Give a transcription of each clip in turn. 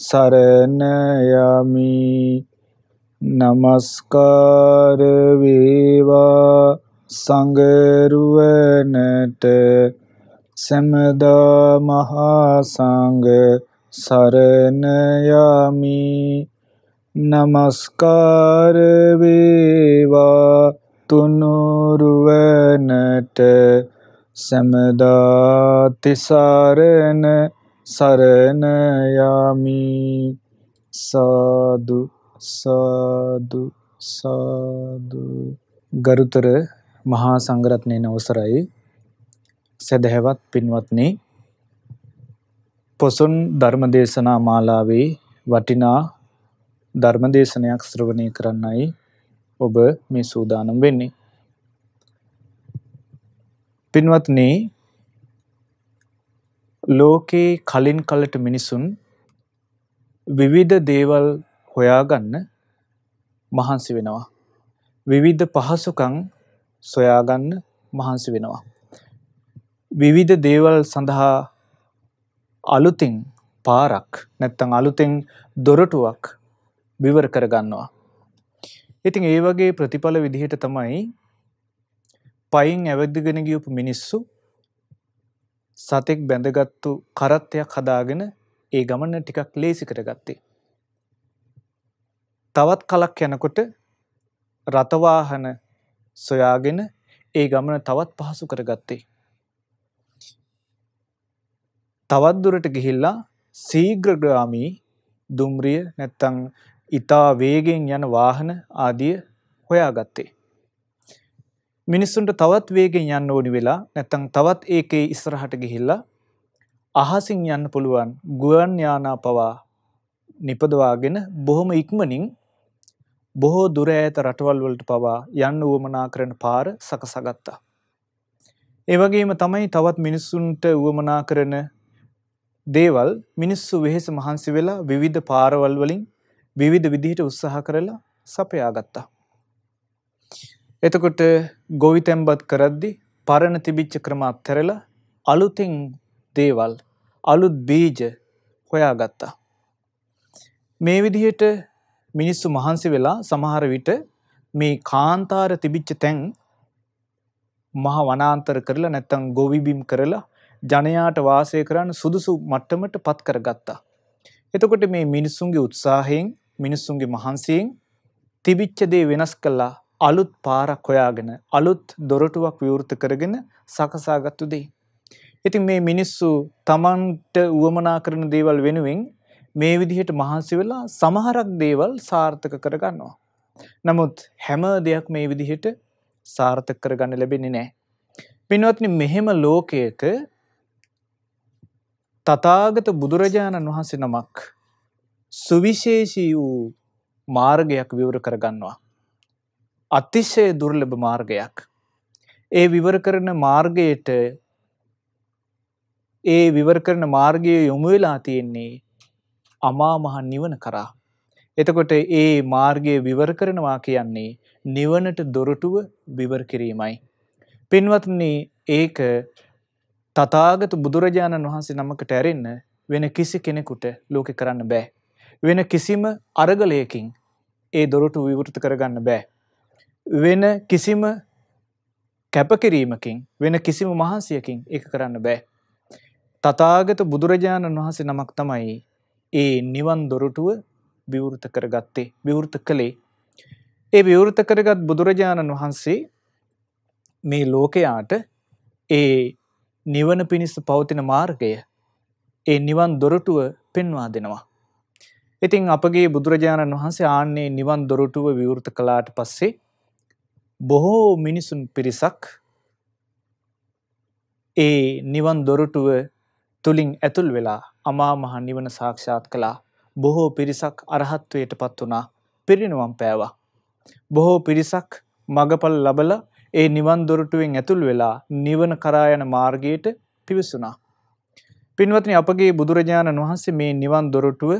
සරණ යමි নমස්කාර වේවා සංඝ රුවනට සමදා මහා සංඝ සරණ යමි নমස්කාර වේවා තුනුරුවනට සමදා තිසරණ සරණ යමි සාදු සාදු සාදු ගරුතර මහා සංඝරත්නයන් අවසරයි සදහැවත් පින්වත්නි පොසොන් ධර්මදේශනා මාලාවේ වටිනා ධර්මදේශනයක් ශ්‍රවණය කරන්නයි ඔබ මේ සූදානම් වෙන්නේ පින්වත්නි ලෝකේ කලින් කලට මිනිසුන් විවිධ දේවල් හොයාගන්න මහන්සි වෙනවා. විවිධ පහසුකං සොයාගන්න මහන්සි වෙනවා. විවිධ දේවල් සඳහා අලුතින් පාරක් නැත්තං අලුතෙන් දොරටුවක් විවර කරගන්නවා. ඉතින් ඒ වගේ ප්‍රතිඵල විදිහට තමයි පයින් ඇවැද්දගෙන ගියපු මිනිස්සු සතෙක් බැඳගත්තු කරත්තයක් හදාගෙන ඒ ගමන ටිකක් ලේසි කරගත්තේ. තවත් කලක් යනකොට රථවාහන සොයාගෙන ඒ ගමන තවත් පහසු කරගත්තේ. තවත් දුරට ගිහිල්ලා සීග්‍රග්‍රාමී දුම්රිය නැත්තං ඉතා වේගෙන් යන වාහන ආදිය හොයාගත්තේ. මිනිස්සුන්ට තවත් වේගෙන් යන්න ඕනි වෙලා නැත්තම් තවත් ඒකේ ඉස්සරහට ගිහිල්ලා අහසින් යන්න පුළුවන් ගුවන් යානා පවා නිපදවාගෙන බොහොම ඉක්මනින් බොහෝ දුර ඈත රටවල් වලට පවා යන්න උවමනා කරන පාර සකසගත්තා. ඒ වගේම තමයි තවත් මිනිස්සුන්ට උවමනා කරන දේවල් මිනිස්සු වෙහෙස මහන්සි වෙලා විවිධ පාරවල් වලින් විවිධ විදිහට උත්සාහ කරලා සපයාගත්තා. එතකොට ගොවි තැන්පත් කරද්දී පරණ තිබිච්ච ක්‍රම අත්හැරලා අලුතින් දේවල් අලුත් බීජ හොයාගත්තා. මේ විදිහට මිනිස්සු මහන්සි වෙලා සමහර විට මේ කාන්තාර තිබිච්ච තැන් මහ වනාන්තර කරලා නැත්තම් ගොවිබිම් කරලා ජනයාට වාසය කරන්න සුදුසු මට්ටමට පත් කරගත්තා. එතකොට මේ මිනිස්සුන්ගේ උත්සාහයෙන් මිනිස්සුන්ගේ මහන්සියෙන් තිබිච්ච දේ වෙනස් කළා අලුත් පාරක් හොයාගෙන අලුත් දොරටුවක් විවෘත කරගෙන සකසාගත්තු දෙයි. ඉතින් මේ මිනිස්සු Tamanට උවමනා කරන දේවල් වෙනුවෙන් මේ විදිහට මහන්සි වෙලා සමහරක් දේවල් සාර්ථක කරගන්නවා. නමුත් හැම දෙයක් මේ විදිහට සාර්ථක කරගන්න ලැබෙන්නේ නැහැ. පින්වත්නි මෙහෙම ලෝකයක තථාගත බුදුරජාණන් වහන්සේ නමක් සුවිශේෂී වූ මාර්ගයක් විවර කරගන්නවා. අතිශය දුර්ලභ මාර්ගයක්. ඒ විවර කරන මාර්ගයට ඒ විවර කරන මාර්ගය යොමු වෙලා තියෙන්නේ අමා මහ නිවන කරා. එතකොට ඒ මාර්ගය විවර කරනවා කියන්නේ නිවනට දොරටුව විවර කිරීමයි. පින්වත්නි ඒක තථාගත බුදුරජාණන් වහන්සේ නමකට ඇරෙන්න වෙන කිසි කෙනෙකුට ලෝකේ කරන්න බෑ. වෙන කිසිම අරගලයකින් ඒ දොරටු විවෘත කරගන්න බෑ. වෙන කිසිම කැපකිරීමකින් වෙන කිසිම මහන්සියකින් එක කරන්න බෑ. තතාගත බුදුරජාණන් වහන්සේ නමක් තමයි ඒ නිවන් දොරටුව විවෘත කරගත්තේ විවෘත කළේ. ඒ විවෘත කරගත් බුදුරජාණන් වහන්සේ මේ ලෝකයාට ඒ නිවන පිණිස පවතින මාර්ගය ඒ නිවන් දොරටුව පෙන්වා දෙනවා. ඉතින් අපගේ බුදුරජාණන් වහන්සේ ආන්නේ නිවන් දොරටුව විවෘත කලාට පස්සේ බොහෝ මිනිසුන් පිරිසක් ඒ නිවන් දොරටුව තුලින් ඇතුල් වෙලා අමා මහ නිවන සාක්ෂාත් කළා. බොහෝ පිරිසක් අරහත්වයට පත් වුණා. පිරිනුවම් පෑවා. බොහෝ පිරිසක් මගපල් ලබල ඒ නිවන් දොරටුවෙන් ඇතුල් වෙලා නිවන කරා යන මාර්ගයට පිවිසුණා. පින්වත්නි අපගේ බුදුරජාණන් වහන්සේ මේ නිවන් දොරටුව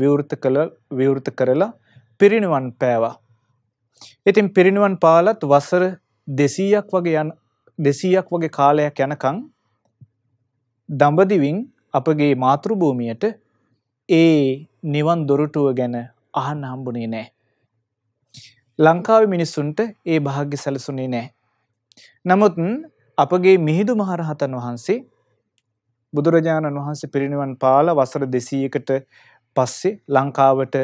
විවෘත කළ විවෘත කරලා පිරිනිවන් පෑවා. ඉතින් පිරිනිවන් පාලත් වසර 200ක් වගේ යන 200ක් වගේ කාලයක් යනකම් දඹදිවින් අපගේ මාතෘ භූමියට ඒ නිවන් දොරටුව ගැන අහන්න හම්බුනේ නැහැ. ලංකාවේ මිනිස්සුන්ට ඒ වාග්ය සැලසුනේ නැහැ. නමුත් අපගේ මිහිඳු මහරහතන් වහන්සේ බුදුරජාණන් වහන්සේ පිරිනිවන් පාලා වසර 200කට පස්සේ ලංකාවට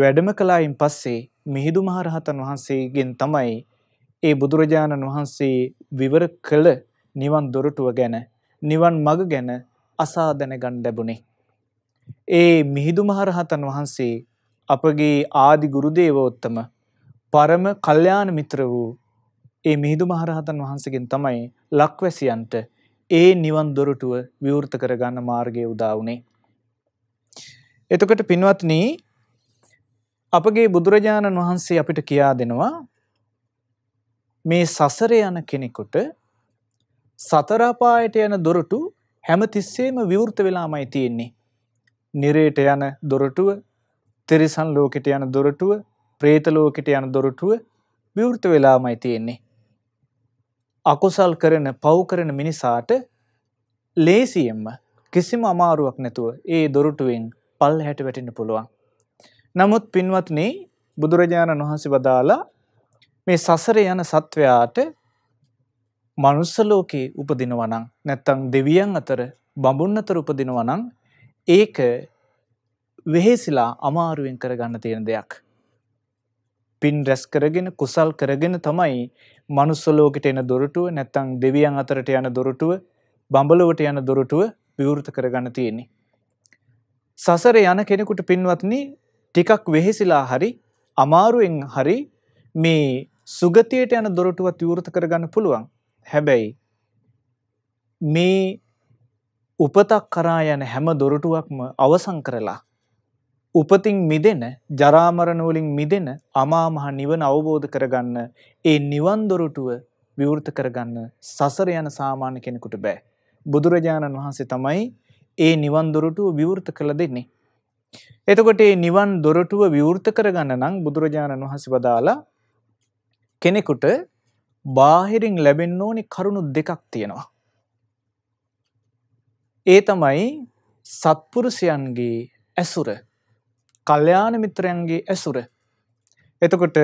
වැඩම කළායින් පස්සේ මිහිඳු මහරහතන් වහන්සේගෙන් තමයි ඒ බුදුරජාණන් වහන්සේ විවර කළ නිවන් දොරටුව ගැන නිවන් මඟ ගැන අසා දැනගන්න ලැබුණේ. ඒ මිහිඳු මහරහතන් වහන්සේ අපගේ ආදි ගුරුදේවෝත්තම පරම කල්යාණ මිත්‍ර වූ ඒ මිහිඳු මහරහතන් වහන්සේගෙන් තමයි ලක්වැසියන්ට ඒ නිවන් දොරටුව විවෘත කරගන්න මාර්ගය උදා වුණේ. එතකොට පින්වත්නි අපගේ බුදුරජාණන් වහන්සේ අපිට කියා දෙනවා මේ සසර යන කෙනෙකුට සතර අපායට යන දොරටු හැමතිස්සෙම විවෘත වෙලාමයි තියෙන්නේ. නිරේට යන දොරටුව, තිරිසන් ලෝකෙට යන දොරටුව, പ്രേත ලෝකෙට යන දොරටුව විවෘත වෙලාමයි තියෙන්නේ. අකුසල් කරන, පව් කරන මිනිසාට ලේසියෙන්ම කිසිම අමාරුවක් නැතුව ඒ දොරටුවෙන් පල්හැට වැටෙන්න පුළුවන්. නමුත් පින්වත්නි බුදුරජාණන් වහන්සේ වදාලා මේ සසරේ යන සත්වයාට මනුස්ස ලෝකේ උපදිනවා නම් නැත්නම් දෙවියන් අතර බඹුන් අතර උපදිනවා නම් ඒක වෙහෙසිලා අමාරුවෙන් කරගන්න තියෙන දෙයක්. පින් රැස් කරගෙන කුසල් කරගෙන තමයි මනුස්ස ලෝකෙට එන දොරටුව නැත්නම් දෙවියන් අතරට යන දොරටුව බඹලොවට යන දොරටුව විවෘත කරගන්න තියෙන්නේ. සසරේ යන කෙනෙකුට පින්වත්නි ටිකක් වෙහෙසිලා හරි අමාරුවෙන් හරි මේ සුගතියට යන දොරටුවත් විවෘත කරගන්න පුළුවන්. හැබැයි මේ උපතක් කරා යන හැම දොරටුවක්ම අවසන් කරලා උපතින් මිදෙන ජරා මරණ වලින් මිදෙන අමා මහ නිවන අවබෝධ කරගන්න ඒ නිවන් දොරටුව විවෘත කරගන්න සසර යන සාමාන්‍ය කෙනෙකුට බෑ බුදුරජාණන් වහන්සේ තමයි ඒ නිවන් දොරටුව විවෘත කළ දෙන්නේ එතකොට මේ නිවන් දොරටුව විවෘත කරගන්න නම් බුදුරජාණන් වහන්සේ වදාලා කෙනෙකුට බාහිරින් ලැබෙන්න ඕනි කරුණු දෙකක් තියෙනවා. ඒ තමයි සත්පුරුෂයන්ගේ ඇසුර, කල්යාණ මිත්‍රයන්ගේ ඇසුර. එතකොට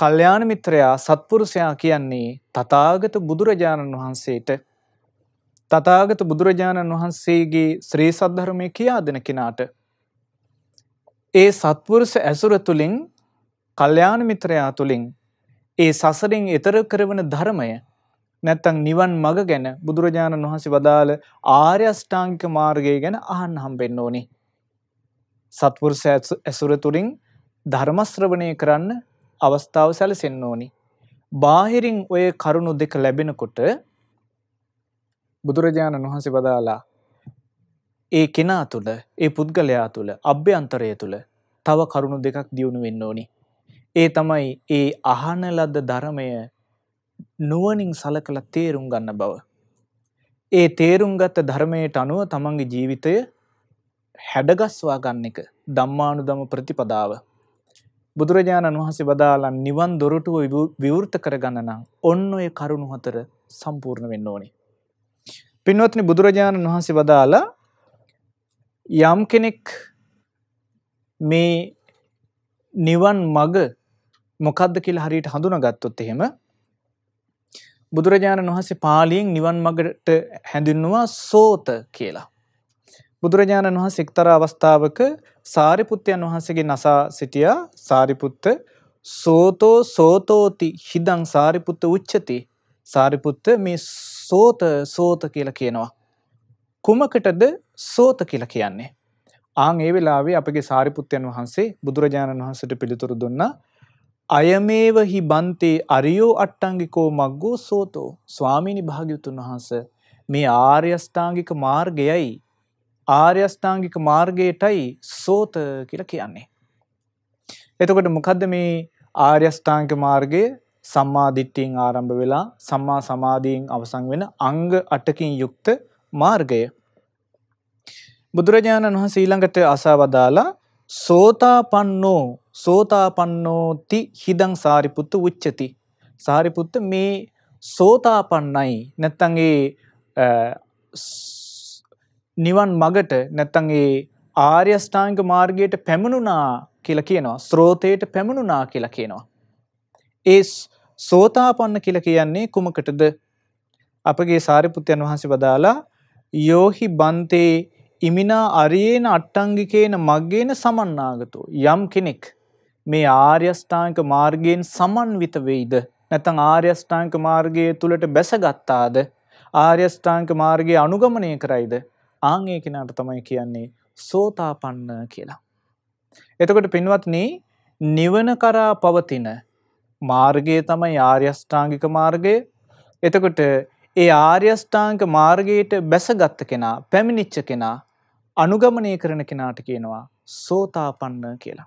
කල්යාණ මිත්‍රයා සත්පුරුෂයා කියන්නේ තථාගත බුදුරජාණන් වහන්සේට තථාගත බුදුරජාණන් වහන්සේගේ ශ්‍රී සද්ධර්මය කියා දෙන කෙනාට ඒ සත්පුරුෂ ඇසුර තුලින් කල්යාණ මිත්‍රයා තුලින් ඒ සසරින් එතර කරවන ධර්මය නැත්තම් නිවන් මඟ ගැන බුදුරජාණන් වහන්සේ වදාළ ආර්ය අෂ්ටාංගික මාර්ගය ගැන අහන්න හම්බෙන්න ඕනේ. සත්පුරුෂ ඇසුර තුලින් ධර්ම ශ්‍රවණය කරන්න අවස්ථාව සැලසෙන්න ඕනේ. බාහිරින් ඔය කරුණු දෙක ලැබෙනකොට බුදුරජාණන් වහන්සේ වදාලා ඒ කෙනා තුළ ඒ පුද්ගලයා තුළ අභ්‍යන්තරය තුළ තව කරුණු දෙකක් දියුණු වෙන්න ඕනි. ඒ තමයි ඒ අහන ලද්ද ධර්මය නුවණින් සලකලා තේරුම් ගන්න බව. ඒ තේරුම් ගත්ත ධර්මයට අනුව තමන්ගේ ජීවිතය හැඩගස්වා ගන්න එක ධම්මානුදම ප්‍රතිපදාව. බුදුරජාණන් වහන්සේ වදාළන් නිවන් දොරටුව විවෘත කරගන්න නම් ඔන්න ඔය කරුණු හතර සම්පූර්ණ වෙන්න ඕනේ. පින්වත්නි බුදුරජාණන් වහන්සේ වදාලා යම් කෙනෙක් මේ නිවන් මග මොකද්ද කියලා හරියට හඳුනාගත්තොත් එහෙම බුදුරජාණන් වහන්සේ පාලියෙන් නිවන් මගට හැඳින්වුවා සෝත කියලා. බුදුරජාණන් වහන්සේ එක්තරා අවස්ථාවක සාරිපුත්තයන් වහන්සේගේ නසා සිටියා සාරිපුත්ත සෝතෝ සෝතෝති හිදං සාරිපුත්ත උච්චති සාරිපුත්ත මේ සෝත සෝත කියලා කියනවා. කුමකටද සෝත කියලා කියන්නේ. ආං ඒ වෙලාවේ අපගේ සාරිපුත්යන් වහන්සේ බුදුරජාණන් වහන්සට පිළිතුරු දුන්න අයමේව හි බන්තේ අරියෝ අට්ටංගිකෝ මක්ගෝ සෝතෝ ස්වාමීණි භාග්‍යුතුන් වහන්ස මේ ආර්යස්ථාංගික මාර්ගයයි ආර්යස්ථාංගික මාර්ගයටයි සෝත කියලා කියන්නේ. එතකොට මොකදද මේ ආර්යස්ථාංගික මාර්ගය සම්මා දිට්ඨියෙන් ආරම්භ වෙලා සම්මා සමාධියෙන් අවසන් වෙන අංග 8කින් යුක්ත මාර්ගය. බුදුරජාණන් වහන්සේ ඊළඟට අසවදාලා සෝතාපන්නෝ සෝතාපන්නෝති හිදං සාරිපුත්තු උච්චති. සාරිපුත්ත මේ සෝතාපන්නයි නැත්තං ඒ නිවන් මගට නැත්තං ඒ ආර්ය ෂ්ටාංග මාර්ගයට පැමිණුණා කියලා කියනවා. ස්රෝතයට පැමිණුණා කියලා කියනවා. ඒ සෝතාපන්න කියලා කියන්නේ කුමකටද? අපගේ සාරිපුත්යන් වහන්සේ වදාලා යෝහි බන්තේ ඉමිනා අරියේන අට්ටංගිකේන මග්ගේන සමන්නාගතෝ යම් කෙනෙක් මේ ආර්ය අෂ්ටාංග මාර්ගයෙන් සමන්විත වෙයිද නැත්නම් ආර්ය අෂ්ටාංග මාර්ගයේ තුලට බැසගත්තාද ආර්ය අෂ්ටාංග මාර්ගය අනුගමනය කරයිද ආන් ඒ කෙනාට තමයි කියන්නේ සෝතාපන්න කියලා එතකොට පින්වත්නි නිවන කරා පවතින මාර්ගය තමයි ආර්යෂ්ඨාංගික මාර්ගය. එතකොට ඒ ආර්යෂ්ඨාංගික මාර්ගයට බැසගත් කෙනා, පැමිණිච්ච කෙනා අනුගමනය කරන කෙනාට කියනවා සෝතාපන්න කියලා.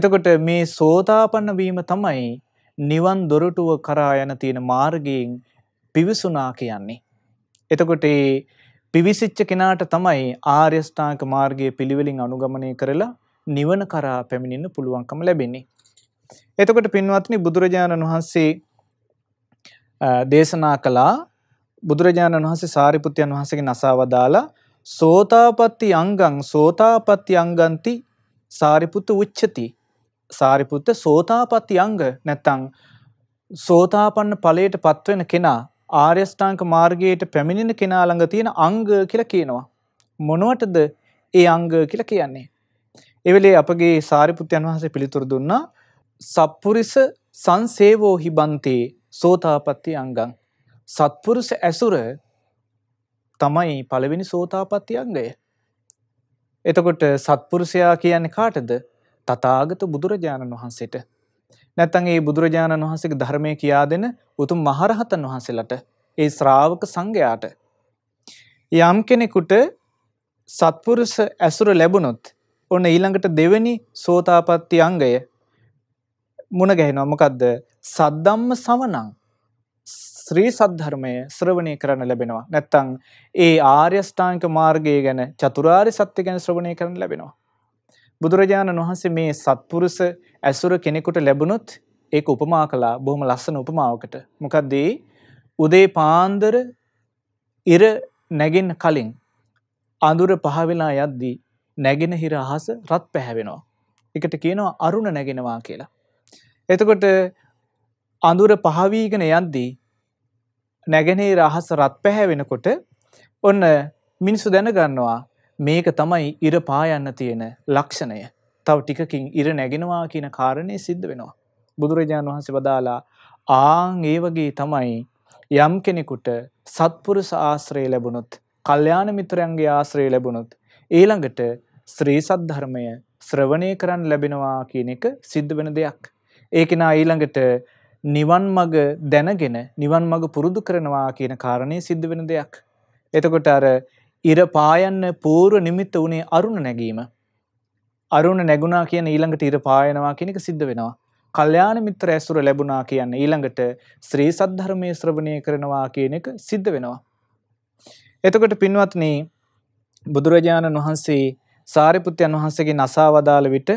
එතකොට මේ සෝතාපන්න වීම තමයි නිවන් දොරටුව කරා යන තියෙන මාර්ගයෙන් පිවිසුනා කියන්නේ. එතකොට ඒ පිවිසිච්ච කෙනාට තමයි ආර්ය ශ්‍රාංක මාර්ගයේ පිළිවෙලින් අනුගමනය කරලා නිවන කරා පැමිණෙන්න පුළුවන්කම ලැබෙන්නේ. එතකොට පින්වත්නි බුදුරජාණන් වහන්සේ දේශනා කළා බුදුරජාණන් වහන්සේ සාරිපුත්යන් වහන්සේගේ නසාවදාලා සෝතාපට්ටි අංගං සෝතාපට්ටි අංගන්ති සාරිපුත්ත උච්චති සාරිපුත්ත සෝතාපට්ටි අංග නැත්තං සෝතාපන්න ඵලයට පත්වෙන කෙනා ආර්ය ශ්‍රාංක මාර්ගයට පැමිණෙන කෙනා ළඟ තියෙන අංග කියලා කියනවා. මොනවටද ඒ අංග කියලා කියන්නේ? ඒ වෙලේ අපගේ සාරිපුත්යන් වහන්සේ පිළිතුරු දුන්නා සප්පුරිස සංසේවෝ හිබන්තේ සෝතාපට්ටි අංගං සත්පුරුෂ ඇසුර තමයි පළවෙනි සෝතාපට්ටි අංගය. එතකොට සත්පුරුෂයා කියන්නේ කාටද? තථාගත බුදුරජාණන් වහන්සේට. නැත්නම් ඒ බුදුරජාණන් වහන්සේගේ ධර්මය කියා දෙන උතුම් මහරහතන් වහන්සේලාට, ඒ ශ්‍රාවක සංඝයාට. යම් කෙනෙකුට සත්පුරුෂ ඇසුර ලැබුණොත් ඔන්න ඊළඟට දෙවෙනි සෝතාපට්ටි අංගය මුණ ගැහෙනවා මොකද්ද සද්දම්ම සවණං ශ්‍රී සද්ධර්මය ශ්‍රවණය කරන්න ලැබෙනවා නැත්තම් ඒ ආර්ය ස්ථාංගික මාර්ගය ගැන චතුරාර්ය සත්‍ය ගැන ශ්‍රවණය කරන්න ලැබෙනවා බුදුරජාණන් වහන්සේ මේ සත්පුරුෂ ඇසුර කෙනෙකුට ලැබුණොත් ඒක උපමා කළා බොහොම ලස්සන උපමාවකට මොකද්ද උදේ පාන්දර ඉර නැගෙන්න කලින් අඳුර පහ වෙලා යද්දී නැගෙනහිර අහස රත් පැහැවෙනවා. ඒකට කියනවා අරුණ නැගෙනවා කියලා. එතකොට අඳුර පහවීගෙන යද්දී නැගෙනහිර අහස රත් පැහැ වෙනකොට ඔන්න මිනිස්සු දැනගන්නවා මේක තමයි ඉර පායන්න තියෙන ලක්ෂණය. තව ටිකකින් ඉර නැගෙනවා කියන කාරණේ සිද්ධ වෙනවා. බුදුරජාණන් වහන්සේ වදාලා ආන් ඒ වගේ තමයි යම් කෙනෙකුට සත්පුරුෂ ආශ්‍රය ලැබුණොත්, කල්යාණ මිත්‍රයන්ගේ ආශ්‍රය ලැබුණොත් ඊළඟට ශ්‍රී සද්ධර්මය ශ්‍රවණය කරන්න ලැබෙනවා කියන එක සිද්ධ වෙන දෙයක්. ඒකෙනා ඊළඟට නිවන් මඟ දැනගෙන නිවන් මඟ පුරුදු කරනවා කියන කාරණේ සිද්ධ වෙන දෙයක්. එතකොට අර ඉර පායන්න පූර්ව නිමිත්ත උනේ අරුණ නැගීම. අරුණ නැගුණා කියන ඊළඟට ඉර පායනවා කියන එක සිද්ධ වෙනවා. කල්යාණ මිත්‍ර ඇසුර ලැබුණා කියන්නේ ඊළඟට ශ්‍රී සද්ධර්මයේ ශ්‍රවණය කරනවා කියන එක සිද්ධ වෙනවා. එතකොට පින්වත්නි බුදුරජාණන් වහන්සේ සාරිපුත්යන් වහන්සේගේ නසාවදාළ විට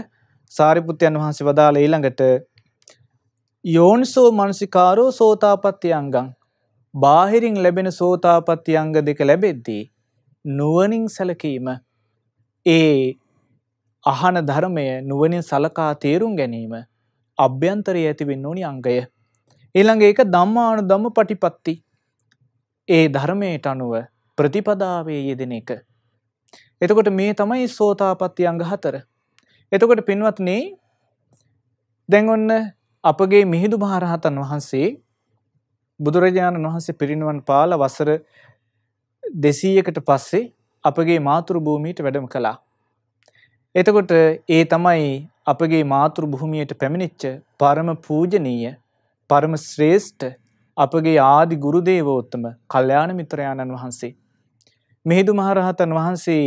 සාරිපුත්යන් වහන්සේ වදාළ ඊළඟට යෝනිසෝ මනසිකාරෝ සෝතාපට්ටි අංගං බාහිරින් ලැබෙන සෝතාපට්ටි අංග දෙක ලැබෙද්දී නුවණින් සැලකීම ඒ අහන ධර්මය නුවණින් සලකා තේරුම් ගැනීම අභ්‍යන්තරයේ ඇතිවෙන්න ඕනි අංගය ඊළඟ ඒක ධම්මානුධම්ම පටිපත්ති ඒ ධර්මයට අනුව ප්‍රතිපදාවේ යෙදෙන එක එතකොට මේ තමයි සෝතාපට්ටි අංග හතර එතකොට පින්වත්නි දැන් ඔන්න අපගේ මිහිඳු මහරහතන් වහන්සේ බුදුරජාණන් වහන්සේ පිරිනිවන් පාල වසර 200කට පස්සේ අපගේ මාතෘ භූමියට වැඩම කළා. එතකොට ඒ තමයි අපගේ මාතෘ භූමියට පැමිණිච්ච පරම පූජනීය පරම ශ්‍රේෂ්ඨ අපගේ ආදි ගුරු දේවෝත්තම කල්යාණ මිත්‍රයාණන් වහන්සේ මිහිඳු මහරහතන් වහන්සේ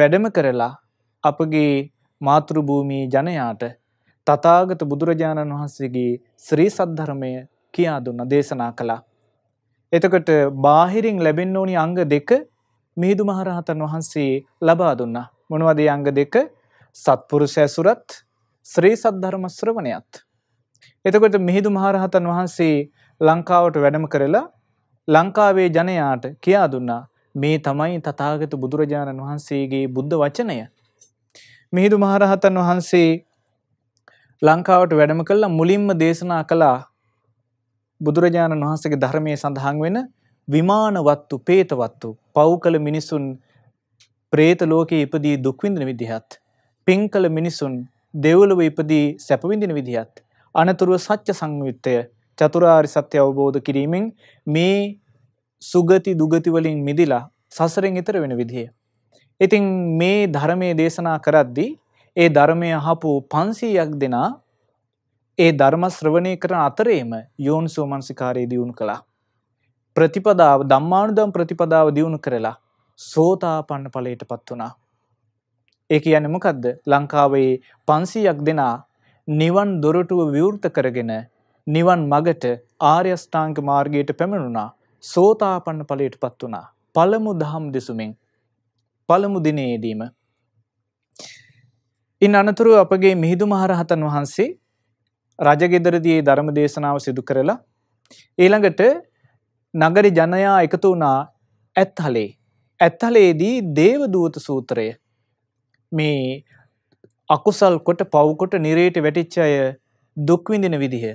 වැඩම කරලා අපගේ මාතෘ භූමියේ ජනයාට තථාගත බුදුරජාණන් වහන්සේගේ ශ්‍රී සද්ධර්මය කියා දුන්න දේශනා කළා. එතකොට බාහිරින් ලැබෙන්න ඕනි අංග දෙක මිහිඳු මහරහතන් වහන්සේ ලබා දුන්නා. මොනවද අංග දෙක? සත්පුරුෂ ඇසුරත් ශ්‍රී සද්ධර්ම ශ්‍රවණයත්. එතකොට මිහිඳු මහරහතන් වහන්සේ ලංකාවට වැඩම කරලා ලංකාවේ ජනයාට කියා දුන්නා මේ තමයි තථාගත බුදුරජාණන් වහන්සේගේ බුද්ධ වචනය. මිහිඳු මහරහතන් වහන්සේ ලංකාවට වැඩම කළා මුලින්ම දේශනා කළා බුදුරජාණන් වහන්සේගේ ධර්මයේ සඳහන් වෙන විමානවත්තු පේතවත්තු පව් කළ මිනිසුන් ප්‍රේත ලෝකයේ ඉපදී දුක්විඳන විදිහත් පින් කළ මිනිසුන් දෙව්ලොව ඉපදී සැපවිඳින විදිහත් අනතුරුව සත්‍ය සංයුත්තය චතුරාරි සත්‍ය අවබෝධ කිරීමෙන් මේ සුගති දුගති වලින් මිදිලා සසරෙන් ඈතර වෙන විදිය. ඉතින් මේ ධර්මයේ දේශනා කරද්දී ඒ ධර්මය අහපු 500ක් දෙනා ඒ ධර්ම ශ්‍රවණය කරන අතරේම යෝනිසෝ මනසිකාරය දියුණු කළා. ප්‍රතිපදාව ධම්මානුදම් ප්‍රතිපදාව දියුණු කරලා සෝතාපන්න ඵලයට පත් වුණා. ඒ කියන්නේ මොකද්ද? ලංකාවේ 500ක් දෙනා නිවන් දොරටුව විවෘත කරගෙන නිවන් මගට ආර්ය අෂ්ටාංග මාර්ගයට පැමිණුණා සෝතාපන්න ඵලයට පත් වුණා පළමු දහම් දෙසුමින් පළමු දිනේදීම ඉන් අනතුරුව අපගේ මිහිදු මහරහතන් වහන්සේ රජගෙදරදී ධර්ම දේශනාව සිදු කරලා ඊළඟට නගරි ජනයා එකතු වුණා ඇත්හලේ ඇත්හලේදී දේවදූත සූත්‍රය මේ අකුසල් කොට පව්කොට නිරේට වැටිච්ච අය දුක් විඳින විදිහ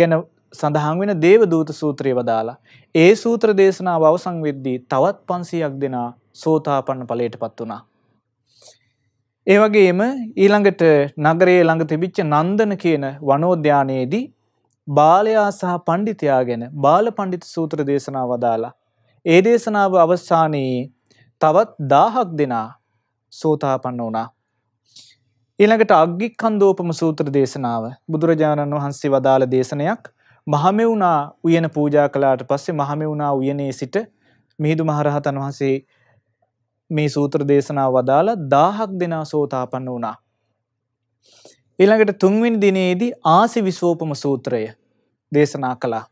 ගැන සඳහන් වෙන දේවදූත සූත්‍රය වදාලා ඒ සූත්‍ර දේශනාව අවසන් වෙද්දී තවත් 500ක් දෙනා සෝතාපන්න ඵලයටපත් වුණා ඒ වගේම ඊළඟට නගරයේ ළඟ තිබිච්ච නන්දන කියන වනෝද්‍යානයේදී බාලයා සහ පඬිතයා ගැන බාල පඬිත සූත්‍ර දේශනාව වදාලා. ඒ දේශනාව අවසානයේ තවත් 1000ක් දෙනා සෝතාපන්න වුණා. ඊළඟට අග්ගිකන්දෝපම සූත්‍ර දේශනාව බුදුරජාණන් වහන්සේ වදාළ දේශනයක් මහමෙවුනා උයන පූජා කළාට පස්සේ මහමෙවුනා උයනේ සිට මිහිඳු මහරහතන් වහන්සේ මේ සූත්‍ර දේශනාව වදාලා දාහක් දෙනා සෝතාපන්න වුණා. ඊළඟට තුන්වෙනි දිනේදී ආසි විශ්වෝපම සූත්‍රය දේශනා කළා.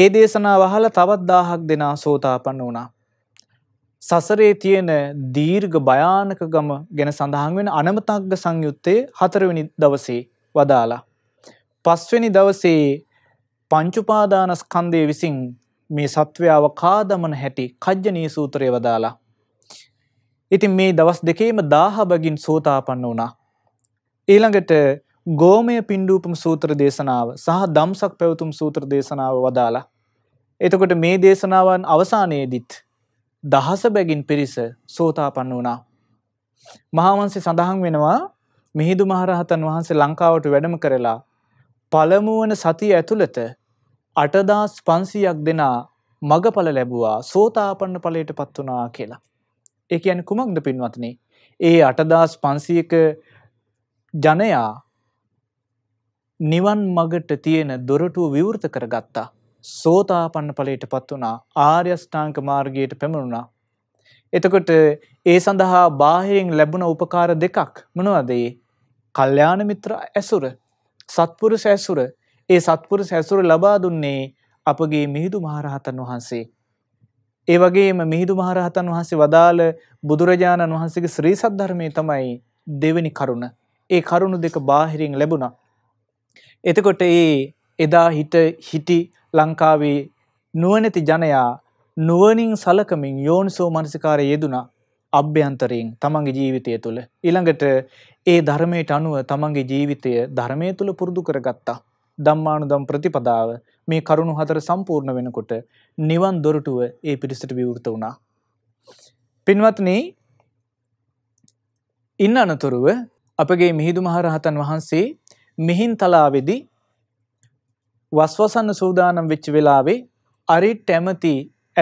ඒ දේශනාව අහලා තවත් දාහක් දෙනා සෝතාපන්න වුණා. සසරේ තියෙන දීර්ඝ භයානක ගම ගැන සඳහන් වෙන අනමතග්ග සංයුත්තේ හතරවෙනි දවසේ වදාලා. පස්වෙනි දවසේ පංචුපාදානස්කන්ධය විසින් මේ සත්වයාව කාදමන හැටි කජ්ජනී සූත්‍රය වදාලා. ඉතින් මේ දවස් දෙකේම දාහබගින් සෝතාපන්න වුණා. ඊළඟට ගෝමය පින්ඩූපම සූත්‍ර දේශනාව සහ දම්සක් පැවතුම් සූත්‍ර දේශනාව වදාලා. එතකොට මේ දේශනාවන් අවසානයේදිත් දහස බැගින් පිරිස සෝතාපන්න වුණා. මහාවන්සේ සඳහන් වෙනවා මිහිදු මහරහතන් වහන්සේ ලංකාවට වැඩම කරලා පළමුුවන සතිය ඇතුළත අටදාස් පන්සියක් දෙනා මගඵල ලැබුවා සෝතාපන්න පලයට පත් වනා කියලා. ඒ කියන්නේ කුමක්ද පින්වත්නි? ඒ 8500ක ජනයා නිවන් මගට තියෙන දොරටුව විවෘත කරගත්තා. සෝතාපන්න ඵලයටපත් වුණා. ආර්ය ශ්‍රාංක මාර්ගයට පැමිණුණා. එතකොට ඒ සඳහා බාහිරින් ලැබුණ උපකාර දෙකක් මොනවද ඒ? කල්යාණ මිත්‍ර ඇසුර, සත්පුරුෂ ඇසුර. ඒ සත්පුරුෂ ඇසුර ලබා දුන්නේ අපගේ මිහිඳු මහරහතන් වහන්සේ. ඒ වගේම මිහිඳු මහරහතන් වහන්සේ වදාළ බුදුරජාණන් වහන්සේගේ ශ්‍රී සද්ධර්මයේ තමයි දෙවෙනි කරුණ. ඒ කරුණු දෙක බාහිරින් ලැබුණා. එතකොට ඒ එදා හිට හිටි ලංකාවේ නුවණැති ජනයා නුවණින් සලකමින් යෝනිසෝ මනසිකාරය යෙදුනා. අභ්‍යන්තරයෙන් තමන්ගේ ජීවිතය තුළ ඊළඟට ඒ ධර්මයට අනුව තමන්ගේ ජීවිතය ධර්මය තුළ පුරුදු කරගත්තා ධම්මානුදම් ප්‍රතිපදාව මේ කරුණු හතර සම්පූර්ණ වෙනකොට නිවන් දොරටුව ඒ පිරිසට විවෘත වුණා. පින්වත්නි ඉන්න අනතුරුව අපගේ මිහිදු මහරහතන් වහන්සේ මිහින් තලාවේදී වස්වසන්න සූදානම් වෙච්ච වෙලාවේ අරි ටැමති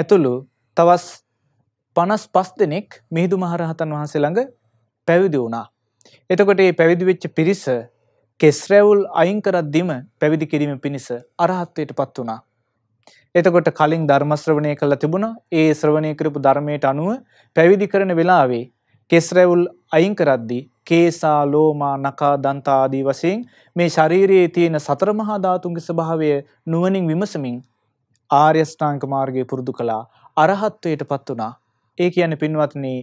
ඇතුළු තවස් පනස් පස් දෙනෙක් මිහිදු මහරහතන් වහන්සේ ළඟ පැවිදි වුණා. එතකොට ඒ පැවිදි වෙච්ච පිරිස කෙස් රැවුල් අයින් කරද්දිම පැවිදි කිරීම පිණිස අරහත්ත්වයටපත් වුණා. එතකොට කලින් ධර්ම ශ්‍රවණය කළා තිබුණා. ඒ ශ්‍රවණය කරපු ධර්මයට අනුව පැවිදි කරන වෙලාවේ කෙස් රැවුල් අයින් කරද්දී කේසා ලෝමා නකා දන්ත ආදී වශයෙන් මේ ශාරීරියේ තියෙන සතර මහා ධාතුන්ගේ ස්වභාවය නුවණින් විමසමින් ආර්ය ශ්‍රාංක මාර්ගය පුරුදු කළා. අරහත්ත්වයටපත් වුණා. ඒ කියන්නේ පින්වත්නි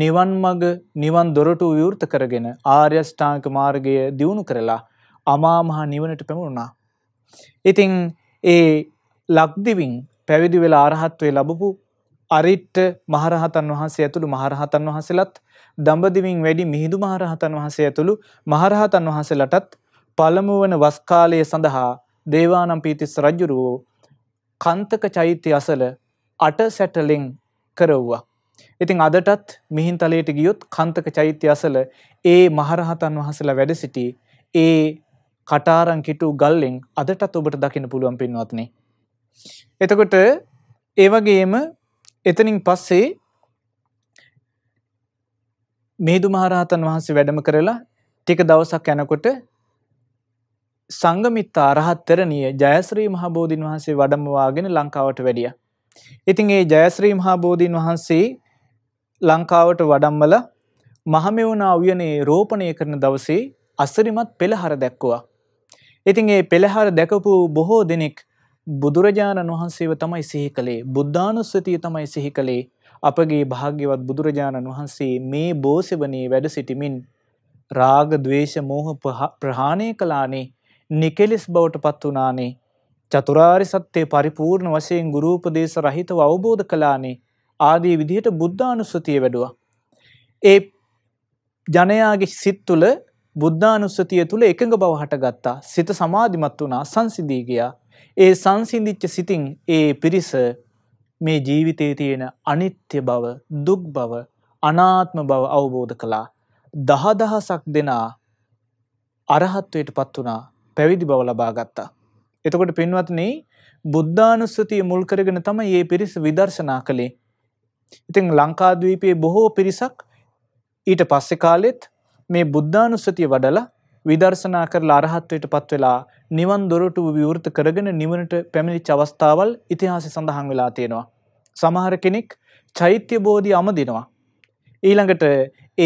නිවන් මඟ නිවන් දොරටු විවෘත කරගෙන ආර්ය ශ්‍රාංක මාර්ගය දියුණු කරලා අමා මහ නිවනට පැමුණා. ඉතින් ඒ ලක්දිවින් පැවිදි වෙලා අරහත්වේ ලැබපු අරිට්ට මහරහතන් වහන්සේ ඇතුළු මහරහතන් වහන්සේලාත් දඹදිවින් වැඩි මිහිඳු මහරහතන් වහන්සේ ඇතුළු මහරහතන් වහන්සේලාටත් පළමු වන වස් කාලය සඳහා දේවානම්පියතිස්ස රජුරෝ කන්තක චෛත්‍ය අසල අට සැටලෙන් කරවුවා. ඉතින් අදටත් මිහින්තලයට ගියොත් කන්තක චෛත්‍ය අසල ඒ මහරහතන් වහන්සේලා වැඩ සිටි ඒ කටාරම් කිටු ගල්ලෙන් අදටත් ඔබට දකින්න පුළුවන් පින්වත්නි. එතකොට ඒ වගේම එතනින් පස්සේ මේදු මහරහතන් වහන්සේ වැඩම කරලා ටික දවසක් යනකොට සංගමිත්තා අරහත්තරණිය ජයශ්‍රී මහබෝධින් වහන්සේ වඩමවාගෙන ලංකාවට වැඩියා. ඉතින් ඒ ජයශ්‍රී මහා බෝධීන් වහන්සේ ලංකාවට වඩම්මල මහමෙවුනා උයනේ රෝපණය කරන දවසේ අසිරිමත් පෙළහර දැක්වුවා. ඉතින් ඒ පෙළහර දැකපු බොහෝ දෙනෙක් බුදුරජාණන් වහන්සේව තමයි සිහි කළේ බුද්ධානුස්සතිය තමයි සිහි කළේ අපගේ භාග්‍යවත් බුදුරජාණන් වහන්සේ මේ බෝසෙවනේ වැඩ සිටිමින් රාග ద్వේෂ මෝහ ප්‍රහාණය කළානේ නිකෙලස් බවට පත් වුණානේ චතුරාර්ය සත්‍ය පරිපූර්ණ වශයෙන් ගුරු උපදේශ රහිතව අවබෝධ කළානේ ආදී විදිහට බුද්ධානුස්සතිය වැඩුවා. ඒ ජනයාගේ සිත් තුළ බුද්ධානුස්සතිය තුළ එකඟ බව හටගත්තා. සිත සමාධිමත් වුණා, සංසිඳී ගියා. ඒ සංසිඳිච්ච සිතින් ඒ පිරිස මේ ජීවිතයේ තියෙන අනිත්‍ය බව, දුක් බව, අනාත්ම බව අවබෝධ කළා. දහදහසක් දෙනා අරහත්වයට පත් වුණා. පැවිදි බව ලබා ගත්තා. එතකොට පින්වත්නි බුද්ධානුස්සතිය මුල් කරගෙන තමයි මේ පිරිස විදර්ශනා කළේ. ඉතින් ලංකාද්වීපයේ බොහෝ පිරිසක් ඊට පස්සේ කාලෙත් මේ බුද්ධානුස්සතිය වඩලා විදර්ශනා කරලා අරහත්වයට පත් වෙලා නිවන් දොරටුව විවෘත කරගෙන නිවනට පැමිණිච්ච අවස්ථාවල් ඉතිහාසයේ සඳහන් වෙලා තියෙනවා. සමහර කෙනෙක් චෛත්‍ය බෝධිය අමදිනවා. ඊළඟට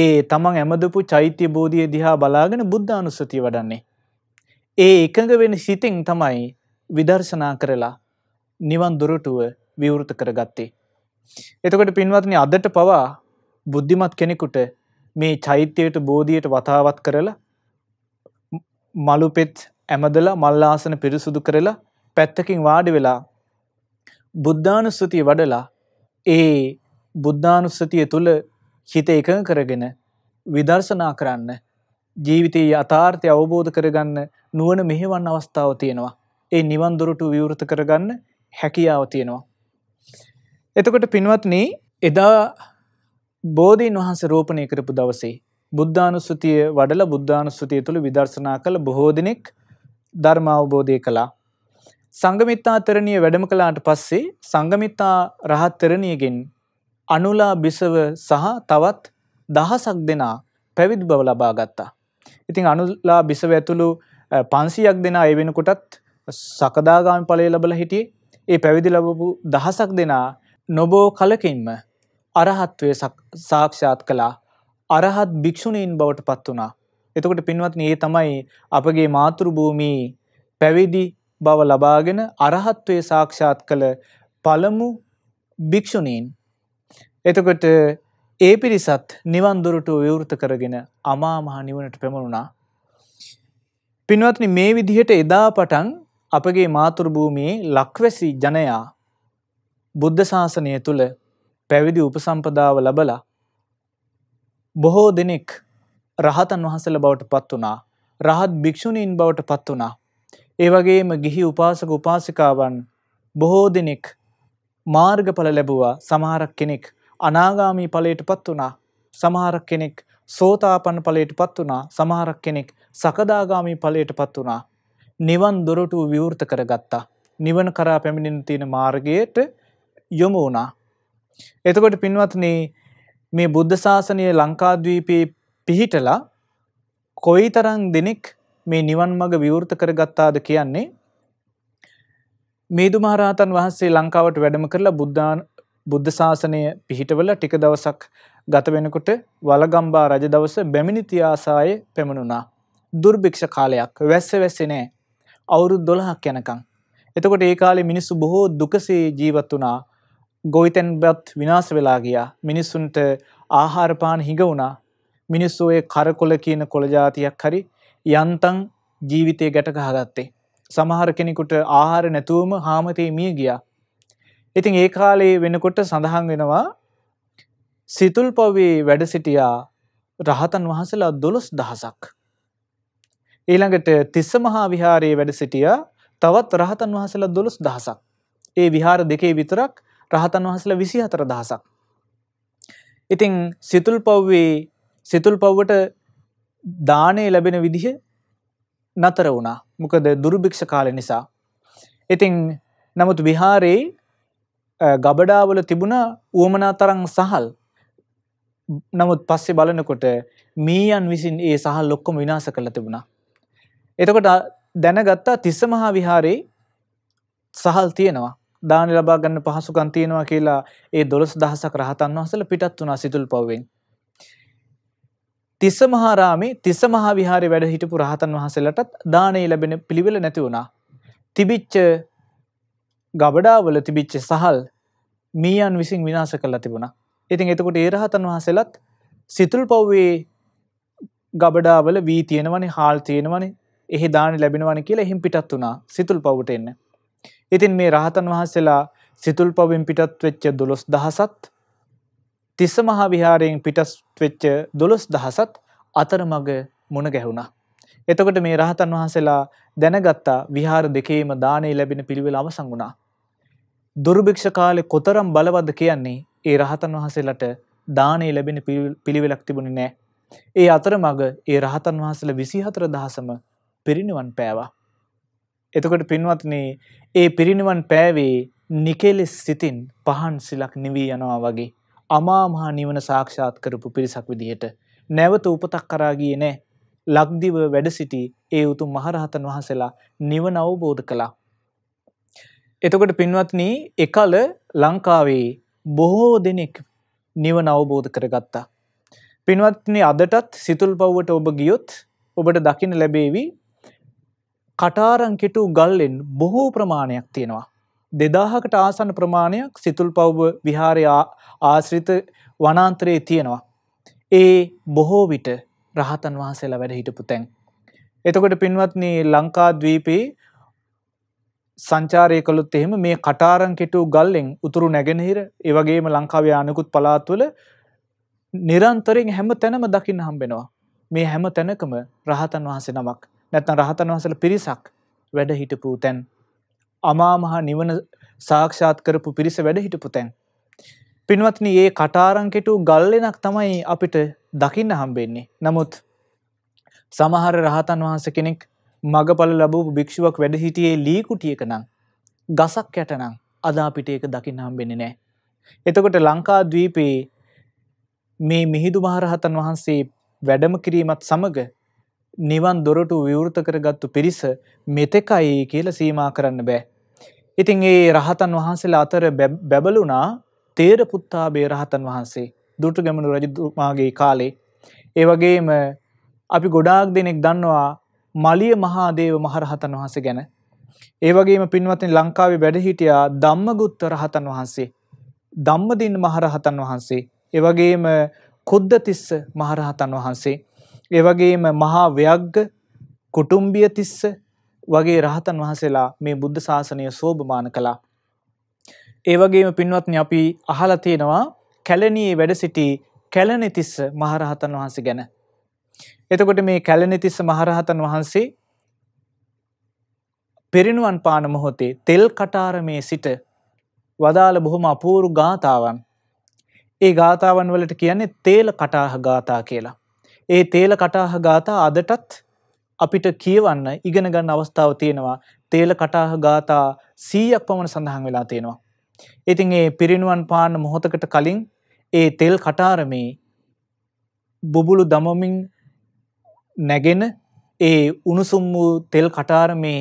ඒ තමන් ඇමදපු චෛත්‍ය බෝධිය දිහා බලාගෙන බුද්ධානුස්සතිය වඩන්නේ. ඒ එකඟ වෙන සිතෙන් තමයි විදර්ශනා කරලා නිවන් දුරටුව විවෘත කරගත්තේ. එතකොට පින්වත්නි අදට පවා බුද්ධිමත් කෙනෙකුට මේ චෛත්‍යයට බෝධියට වතාවත් කරලා මලුපෙත් ඇමදලා මල් ආසන පිරිසුදු කරලා පැත්තකින් වාඩි වෙලා බුද්ධානුස්සතිය වඩලා ඒ බුද්ධානුස්සතිය තුල හිත එකඟ කරගෙන විදර්ශනා කරන්න ජීවිතයේ යථාර්ථය අවබෝධ කරගන්න නුවණ මෙහෙවන්න අවස්ථාව තියෙනවා. ඒ නිවන් දොරටු විවෘත කරගන්න හැකියාව තියෙනවා. එතකොට පින්වත්නි එදා බෝධීන් වහන්සේ රෝපණය කරපු දවසේ බුද්ධානුස්සතිය වඩලා බුද්ධානුස්සතිය තුළ විදර්ශනා කළ බොහෝ දිනෙක ධර්ම අවබෝධය කළා. සංගමිත්තාතරණිය වැඩම කළාට පස්සේ සංගමිත්තා රහත්තරණියගෙන් අනුලා බිසව සහ තවත් දහසක් දෙනා පැවිදි බව ලබා ගත්තා. ඉතින් අනුලා බිසව ඇතුළු පන්සියක් දෙනා ඒ වෙනකොටත් සකදාගාමි ඵලය ලබලා හිටියේ. ඒ පැවිදි ලැබපු දහසක් දෙනා නොබෝ කලකින්ම අරහත්වය සාක්ෂාත් කළා. අරහත් භික්ෂුණීන් බවට පත් වුණා. එතකොට පින්වත්නි ඒ තමයි අපගේ මාතෘ භූමී පැවිදි බව ලබාගෙන අරහත්වයේ සාක්ෂාත් කළ පළමු භික්ෂුණීන්. එතකොට ඒ පිරිසත් නිවන් දොරටුව විවෘත කරගෙන අමා මහ නිවනට පැමුණුණා. පින්වත්නි මේ විදිහට එදා පටන් අපගේ මාතෘ භූමියේ ලක්වැසි ජනයා බුද්ධ ශාසනය තුල පැවිදි උපසම්පදාව ලැබලා බොහෝ දෙනෙක් රහතන් වහන්සේලා බවට පත් වුණා. රහත් භික්ෂුණීන් බවට පත් වුණා. ඒ වගේම ගිහි උපාසක උපාසිකාවන් බොහෝ දෙනෙක් මාර්ගඵල ලැබුවා. සමහර කෙනෙක් අනාගාමී ඵලයට පත් වුණා. සමහර කෙනෙක් සෝතාපන්න ඵලයට පත් වුණා. සමහර කෙනෙක් සකදාගාමී ඵලයටපත් වුණා. නිවන් දොරටුව විවෘත කරගත්තා. නිවන කරා පැමිණෙන තියෙන මාර්ගයට යොමු වුණා. එතකොට පින්වත්නි මේ බුද්ධ ශාසනය ලංකාද්වීපයේ පිහිටලා කොයිතරම් දෙනෙක් මේ නිවන් මඟ විවෘත කරගත්තාද කියන්නේ මේදු මහරහතන් වහන්සේ ලංකාවට වැඩම කරලා බුද්ධාන බුද්ධ ශාසනය පිහිටවල ටික දවසක් ගත වෙනකොට වලගම්බා රජ දවස බැමිණි තියාසායේ පැමිණුණා. දුර්භික්ෂ කාලයක් වැස්ස වැස්සේ නෑ අවුරුදු 12ක් යනකම්. එතකොට ඒ කාලේ මිනිස්සු බොහෝ දුකසේ ජීවත් වුණා. ගොවිතැන්පත් විනාශ වෙලා ගියා. මිනිස්සුන්ට ආහාර පාන හිඟ වුණා. මිනිස්සු ඒ කරකොල කියන කොළ జాතියක් හරි යන්තම් ජීවිතේ ගැට ගහගත්තේ. සමහර කෙනෙකුට ආහාර නැතුවම හාමතේ මිය ගියා. ඉතින් ඒ කාලේ වෙනකොට සඳහන් වෙනවා සිතුල්පවේ වැඩ සිටියා රහතන් වහන්සේලා 12000ක්. ඊළඟට තිස්ස මහා විහාරයේ වැඩ සිටියා තවත් රහතන් වහන්සේලා 12000ක්. ඒ විහාර දෙකේ විතරක් රහතන් වහන්සේලා 24000ක්. ඉතින් සිතුල්පව්වේ සිතුල්පව්වට දානේ ලැබෙන විදිහ නතර වුණා. මොකද දුර්භික්ෂ කාලය නිසා. ඉතින් නමුත් විහාරේ ගබඩාවල තිබුණ උවමනා තරම් සහල් නමුත් පස්සේ බලනකොට මීයන් විසින් ඒ සහල් ඔක්කොම විනාශ කරලා තිබුණා. එතකොට දැනගත්තා තිස්ස මහා විහාරේ සහල් තියෙනවා. දාන ලබා ගන්න පහසුකම් තියෙනවා කියලා ඒ 12000ක් රහතන් වහන්සේලා පිටත් වුණා සිතුල් පව්වෙන්. තිස්ස මහාරාමේ තිස්ස මහා විහාරේ වැඩ හිටපු රහතන් වහන්සේලාටත් දානේ ලැබෙන පිළිවෙල නැති වුණා. තිබිච්ච ගබඩාවල තිබිච්ච සහල් මීයන් විසින් විනාශ කරලා තිබුණා. ඉතින් එතකොට ඒ රහතන් වහන්සේලාත් සිතුල් පව්වේ ගබඩාවල වී තියෙනවනේ හාල් තියෙනවනේ එහි දානි ලැබෙනවන කියලා එහින් පිටත් වුණා සිතුල් පවට එන්න. ඉතින් මේ රහතන් වහන්සේලා සිතුල් පවෙන් පිටත් වෙච්ච දොළොස් දහසත් තිස්ස මහා විහාරයෙන් පිටත් වෙච්ච දොළොස් දහසත් අතරමඟ මුණ ගැහුණා. එතකොට මේ රහතන් වහන්සේලා දැනගත්තා විහාර දෙකේම දානේ ලැබෙන පිළිවෙල අවසන් වුණා. දුර්භික්ෂ කාලේ කොතරම් බලවත්ද කියන්නේ ඒ රහතන් වහන්සේලාට දානේ ලැබෙන පිළිවෙලක් තිබුණේ නැහැ. ඒ අතරමඟ ඒ රහතන් වහන්සේලා 24000ම පිරිනිවන් පෑවා. එතකොට පින්වත්න ඒ පිරිනිවන් පෑවේ නිකෙලෙස් සිතින් පහන් සිලක් නිවී යනවා වගේ. අමාමහා නිවන සාක්ෂාත් කරපු පිරිසක් විදිහට. නැවත උපතක් කරාගිය නෑ ලක්දිව වැඩ සිටි ඒ උතු මහරහතන් වහසලා නිවන අවබෝධ කළා. එතකොට පින්වත්නී එකල ලංකාවේ බොහෝ දෙනෙක් නිවන අවබෝධ කරගත්තා. පින්වත්නි අදටත් සිතුල් පව්වට ඔබ ගියොත් ඔබට දකින ලැබේවි කටාරං කෙටූ ගල්ලෙන් බොහෝ ප්‍රමාණයක් තියෙනවා. දෙදාහකට ආසන්න ප්‍රමාණයක් සිතුල් පව්බ විහාරයා ආශ්‍රිත වනාන්තරයේ තියෙනවා. ඒ බොහෝ විට රහතන් වහන්සේලා වැඩ හිටපු තැන්. එතකොට පින්වත්න ලංකා දවීපේ සංචාරය කළුත් එහෙම මේ කටාරං කෙටූ ගල්ලෙන් උතුරු නැගෙනහිර ඒවගේම ලංකාවේ අනෙකුත් පලාත්වල නිරන්තරින් හැම තැනම දකින්න හම්බෙනවා. මේ හැම තැනකම රහතන් වහන්සේ නමක් නැත්නම් රහතන් වහන්සේලා පිරිසක් වැඩ හිටපු තැන් අමාමහා නිවන සාක්ෂාත් කරපු පිරිස වැඩ හිටපු තැන් පින්වත්නි ඒ කටාරම් කෙටු ගල්ලෙනක් තමයි අපිට දකින්න හම්බෙන්නේ නමුත් සමහර රහතන් වහන්සේ කෙනෙක් මගඵල ලැබූ භික්ෂුවක් වැඩ හිටියේ ලී කුටියක නම් ගසක් යට නම් අද අපිට ඒක දකින්න හම්බෙන්නේ නැහැ. එතකොට ලංකාද්වීපයේ මේ මිහිඳු මහරහතන් වහන්සේ වැඩම කිරීමත් සමග නිවන් දොරටු විවෘත කරගත්තු පිරිස මෙතෙකයි කියලා සීමා කරන්න බෑ. ඉතින් ඒ රහතන් වහන්සේලා අතර බැබලුණා තේර පුත්තාබේ රහතන් වහන්සේ දුටු ගැමුණු රජතුමාගේ කාලේ. ඒ වගේම අපි ගොඩාක් දෙනෙක් දන්නවා මලිය මහාදේව මහරහතන් වහන්සේ ගැන. ඒ වගේම පින්වත්නි ලංකාවේ වැඩ හිටියා ධම්මගුත්ත රහතන් වහන්සේ. ධම්මදින්න මහරහතන් වහන්සේ. ඒ වගේම කුද්දතිස්ස මහරහතන් වහන්සේ. ඒවගේම මහා ව්‍යග්ග කුටුම්බිය තිස්ස වගේ රහතන් වහන්සේලා මේ බුද්ධ ශාසනය සෝභමාන කළා. ඒ වගේම පින්වත්නි අපි අහලා තියෙනවා කැලණියේ වැඩ සිටි කැලණිතිස්ස මහරහතන් වහන්සේ ගැන. එතකොට මේ කැලණිතිස්ස මහරහතන් වහන්සේ පිරිනුවන් පාන මොහොතේ තෙල් කටාරමේ සිට වදාළ බොහොම අපූරු ගාතාවන්. ඒ ගාතාවන් වලට කියන්නේ තේල කටාහ ගාථා කියලා. ඒ තේල කටාහ ගාථා අදටත් අපිට කියවන්න ඉගෙන ගන්න අවස්ථාව තියෙනවා. තේල කටාහ ගාථා 100ක් පමණ සඳහන් වෙලා තියෙනවා. ඉතින් ඒ පිරිණුවන් පාන්න මොහොතකට කලින් ඒ තෙල් කටාරමේ බුබුලු දමමින් නැගෙන ඒ උණුසුම් වූ තෙල් කටාරමේ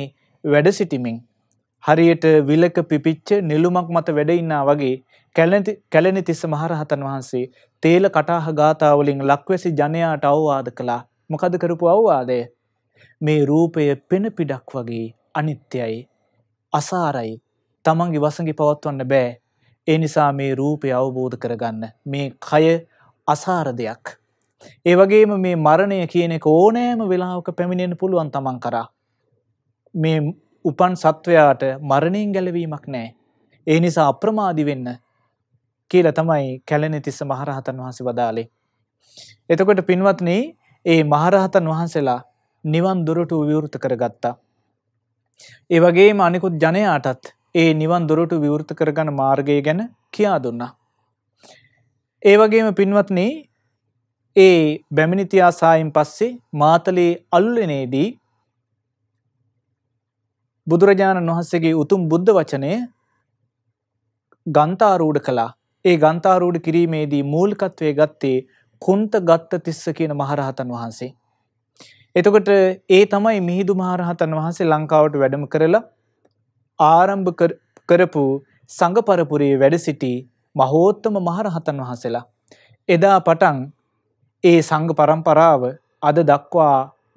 වැඩ සිටිමින් හරියට විලක පිපිච්ච නිලුමක් මත වැඩ ඉන්නා වගේ කැලණි තිස්ස මහරහතන් වහන්සේ තේල කටාහ ගාථාවලින් ලක්වැසි ජනයාට අවවාද කළා. මොකද කරපු අවවාදය? මේ රූපය පෙන පිඩක් වගේ අනිත්‍යයි, අසාරයි. Tamange වසඟි පවත්වන්න බෑ. ඒ නිසා මේ රූපය අවබෝධ කරගන්න. මේ කය අසාර දෙයක්. ඒ වගේම මේ මරණය කියන එක ඕනෑම වෙලාවක පැමිණෙන්න පුළුවන් Taman කරා. මේ උපන් සත්වයාට මරණයෙන් ගැලවීමක් නැහැ. ඒ නිසා අප්‍රමාදි වෙන්න කියලා තමයි කැලණිතිස්ස මහරහතන් වහන්සේ වදාලේ. එතකොට පින්වත්නි, ඒ මහරහතන් වහන්සේලා නිවන් දොරට විවෘත කරගත්තා. ඒ වගේම අනිකුත් ජනයාටත් ඒ නිවන් දොරට විවෘත කරගන්න මාර්ගය ගැන කියා දුන්නා. ඒ වගේම පින්වත්නි, ඒ බැමිණිතියා සායින් පස්සේ මාතලේ අලුලෙනේදී බුදුරජාණන් වහන්සේගේ උතුම් බුද්ධ වචනය ගන්තාරූඩ කළා ඒ ගන්තාරූඪ කිරීමේදී මූලිකත්වයේ ගත්තේ කුන්ත ගත්ත තිස්ස කියන මහරහතන් වහන්සේ. එතකොට ඒ තමයි මිහිඳු මහරහතන් වහන්සේ ලංකාවට වැඩම කරලා ආරම්භ කරපු සංඝපරපුරේ වැඩ සිටි මහෝත්තම මහරහතන් වහන්සේලා. එදා පටන් ඒ සංඝ පරම්පරාව අද දක්වා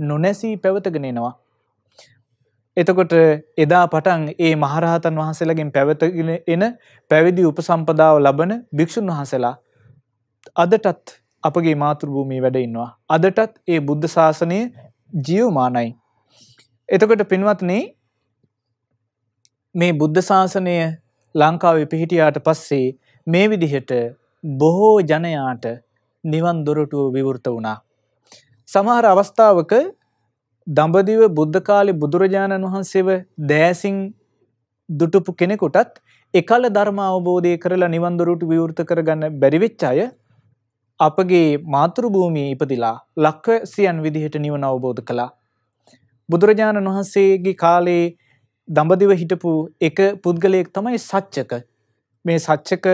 නොනැසී පැවතගෙන එනවා. එතකොට එදා පටන් ඒ මහරහතන් වහන්සේලාගෙන් පැවතගෙන එන පැවිදි උපසම්පදාව ලබන භික්ෂුන් වහන්සේලා අදටත් අපගේ මාතෘභූමියේ වැඩ ඉන්නවා. අදටත් ඒ බුද්ධ ශාසනය ජීවමානයි. එතකොට පින්වත්නි මේ බුද්ධ ශාසනය ලංකාවේ පිහිටියාට පස්සේ මේ විදිහට බොහෝ ජනයාට නිවන් දොරටුව විවෘත වුණා. සමහර අවස්ථාවක දඹදිව බුද්ධ කාලේ බුදුරජාණන් වහන්සේව දෑසින් දුටුපු කෙනෙකුටත් එකල ධර්ම අවබෝධය කරලා නිවන් දොරට විවෘත කරගන්න බැරි වෙච්ච අය අපගේ මාතෘ භූමියේ ඉපදිලා ලක්වැසියන් විදිහට නිවන අවබෝධ කළා. බුදුරජාණන් වහන්සේගේ කාලේ දඹදිව හිටපු එක පුද්ගලයෙක් තමයි සච්චක. මේ සච්චක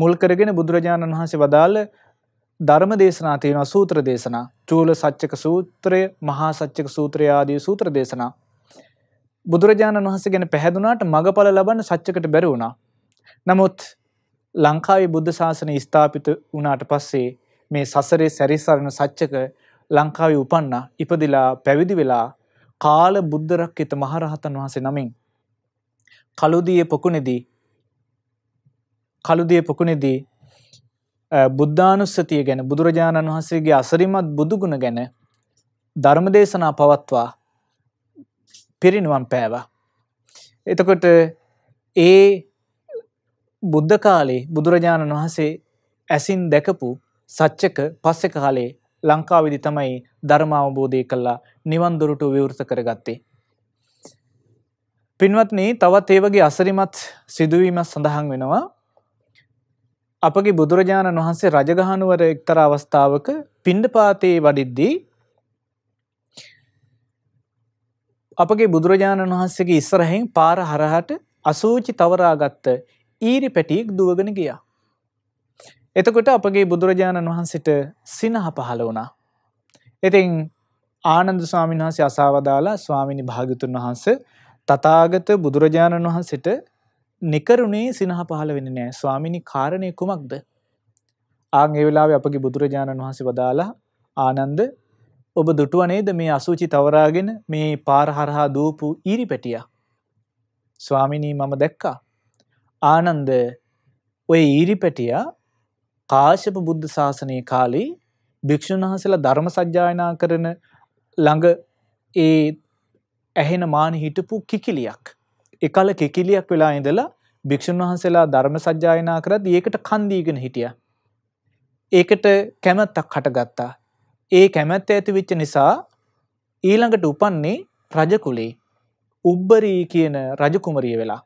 මුල් කරගෙන බුදුරජාණන් වහන්සේ වදාළ ධර්ම දේශනා තියෙනවා සූත්‍ර දේශනා. චූල සච්චක සූත්‍රය, මහා සච්චක සූත්‍රය ආදී සූත්‍ර දේශනා. බුදුරජාණන් වහන්සේ ගැන පැහැදුනාට මගඵල ලබන්න සච්චකට බැරි වුණා. නමුත් ලංකාවේ බුද්ධ ශාසනය ස්ථාපිත වුණාට පස්සේ මේ සසරේ සැරිසරන සච්චක ලංකාවේ උපන්නා, ඉපදිලා, පැවිදි වෙලා කාල බුද්ධ රක්කිත මහරහතන් වහන්සේ නමින් කළුදිය පොකුණෙදී කළුදිය පොකුණෙදී බුද්ධානුස්සතිය ගැන බුදුරජාණන් වහන්සේගේ අසරිමත් බුදුගුණ ගැන ධර්මදේශනා පවත්වා පිරිනිවන් පෑවා. එතකොට ඒ බුද්ධ කාලේ බුදුරජාණන් වහන්සේ ඇසින් දැකපු සච්චක පස්සෙ කාලේ ලංකාවේදී තමයි ධර්ම අවබෝධය කළා නිවන් දොරටු විවෘත කරගත්තේ. පින්වත්නි තවත් ඒ වගේ අසරිමත් සිදුවීමක් සඳහන් වෙනවා අපගේ බුදුරජාණන් වහන්සේ රජගහනුවර එක්තර අවස්ථාවක පිණ්ඩපාතයේ වඩිද්දී අපගේ බුදුරජාණන් වහන්සේගේ ඉස්සරහෙන් පාර හරහට අසූචි තවරාගත්ත ඊරි පැටියෙක් දුවගෙන ගියා. එතකොට අපගේ බුදුරජාණන් වහන්සේට සිනහ පහළ වුණා. ඉතින් ආනන්ද ස්වාමීන් වහන්සේ අසාවදාලා ස්වාමිනි භාග්‍යතුන් වහන්සේ තථාගත බුදුරජාණන් වහන්සේට නිකරුණේ සිනහ පහළ වෙන්නේ නැහැ. ස්වාමිනී කාරණේ කුමක්ද? ආන් ඒ වෙලාවේ අපගේ බුදුරජාණන් වහන්සේ වදාලා ආනන්ද ඔබ දුටුවා නේද මේ අසුචි තවරාගෙන මේ පාර හරහා දූපු ඊරි පැටියා? ස්වාමිනී මම දැක්කා. ආනන්ද ඔය ඊරි පැටියා කාශ්‍යප බුද්ධ ශාසනයේ කාලේ භික්ෂුන් වහන්සේලා ධර්ම සජ්ජායනා කරන ළඟ ඒ ඇහෙන මාන හිටපු කිකිලියක්. එකල කිකිලියක් වෙලා ඉඳලා භික්ෂුන් වහන්සේලා ධර්ම සජ්ජායනා කරද්දී ඒකට කන් දීගෙන හිටියා. ඒකට කැමැත්තක් හටගත්තා. ඒ කැමැත්ත ඇති වෙච්ච නිසා ඊළඟට උපන්නේ රජ කුලේ උබ්බරී කියන රජ කුමරිය වෙලා.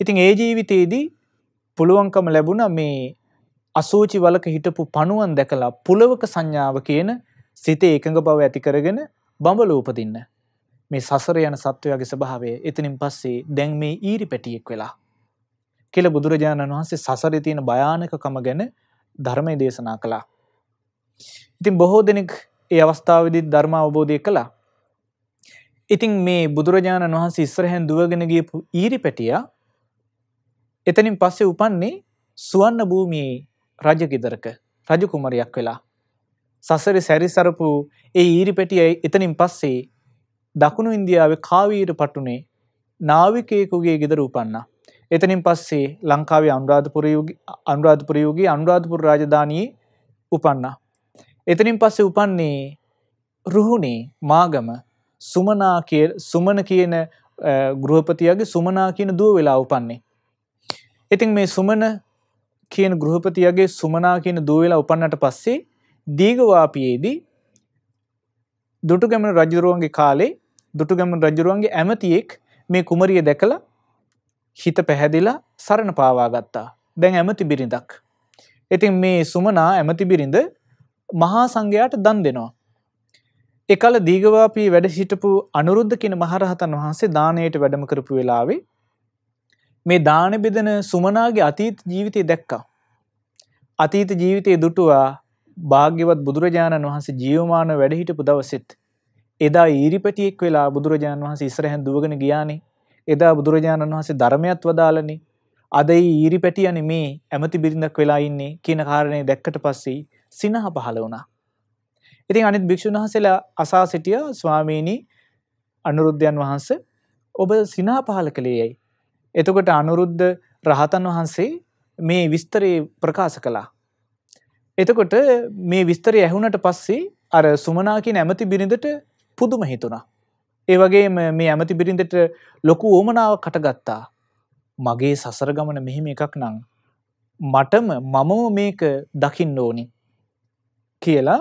ඉතින් ඒ ජීවිතයේදී පුළුවන්කම ලැබුණා මේ අසූචි වලක හිටපු පණුවන් දැකලා පුලවක සංඥාව කියන සිතේ එකඟ බව ඇති කරගෙන බඹලෝ උපදින්න. මේ සසර යන සත්වයාගේ ස්වභාවය එතනින් පස්සේ දැන් මේ ඊරි පැටියෙක් වෙලා කියලා බුදුරජාණන් වහන්සේ සසරේ තියෙන භයානකකම ගැන ධර්මයේ දේශනා කළා. ඉතින් බොහෝ දෙනෙක් ඒ අවස්ථාවේදී ධර්ම අවබෝධය කළා. ඉතින් මේ බුදුරජාණන් වහන්සේ ඉස්සරහෙන් දුවගෙන ගියපු ඊරි පැටියා එතනින් පස්සේ උපන්නේ සුවන්න භූමියේ රජගෙදරක රජ කුමරියක් වෙලා. සසරේ සැරිසරපු ඒ ඊරි පැටියා එතනින් පස්සේ දකුණු ඉන්දියාවේ කාවීට පටුනේ නාවිකයෙකුගේ ගෙදර උපන්නා. එතනින් පස්සේ ලංකාවේ අනුරාධපුර යුගයේ අනුරාධපුර යුගයේ අනුරාධපුර රාජධානියේ උපන්නා. එතනින් පස්සේ උපන්නේ රුහුණේ මාගම සුමනා සුමන කියන ගෘහපතියාගේ සුමනා කියන දුව වෙලා උපන්නේ. ඉතින් මේ සුමන කියන ගෘහපතියගේ සුමනා කියන දුවවෙලා උපන්නට පස්සේ දීගවාපයේදී දුටුගැමන රජරුවන්ගේ කාලේ දුටුගැමුණු රජුරුවන්ගේ ඇමතියෙක් මේ කුමරිය දැකලා හිත පැහැදිලා සරණ පාවා ගත්තා. දැන් ඇමති බිරිඳක්. ඉතින් මේ සුමනා ඇමති බිරිඳ මහා සංඝයාට දන් දෙනවා. එකල දීගවාපී වැඩ සිටපු අනුරුද්ධ කියන මහරහතන් වහන්සේ දානයට වැඩම කරපු වෙලාවේ මේ දාන බෙදෙන සුමනාගේ අතීත ජීවිතය දැක්කා. අතීත ජීවිතයේ දුටුවා භාග්‍යවත් බුදුරජාණන් වහන්සේ ජීවමාන වැඩ හිටපු දවසෙත් එදා ඊරිපැටියෙක් වෙලා බුදුරජාණන් වහන්සේ ඉස්සරහෙන් දුවගෙන ගියානේ. එදා බුදුරජාණන් වහන්සේ ධර්මයත් වදාළනේ. අද ඊරිපැටියනේ මේ ඇමති බිරිඳක් වෙලා ඉන්නේ කියන කාරණේ දැක්කට පස්සේ සිනහ පහළ වුණා. ඉතින් අනිත් භික්ෂුන් වහන්සේලා අසා සිටිය ස්වාමීනි අනුරුද්ධයන් වහන්සේ ඔබ සිනහ පහළ කළේ යයි. එතකොට අනුරුද්ධ රහතන් වහන්සේ මේ විස්තරේ ප්‍රකාශ කළා. එතකොට මේ විස්තරය ඇහුණට පස්සේ අර සුමනා කියන ඇමති බිරිඳට පුදුම හිතුණා. ඒ වගේ මේ ඇමති බිරිඳට ලොකු ඕමනාව කටගත්තා. මගේ සසර ගමන මෙහෙම එකක් නම් මටම මමම මේක දකින්න ඕනි කියලා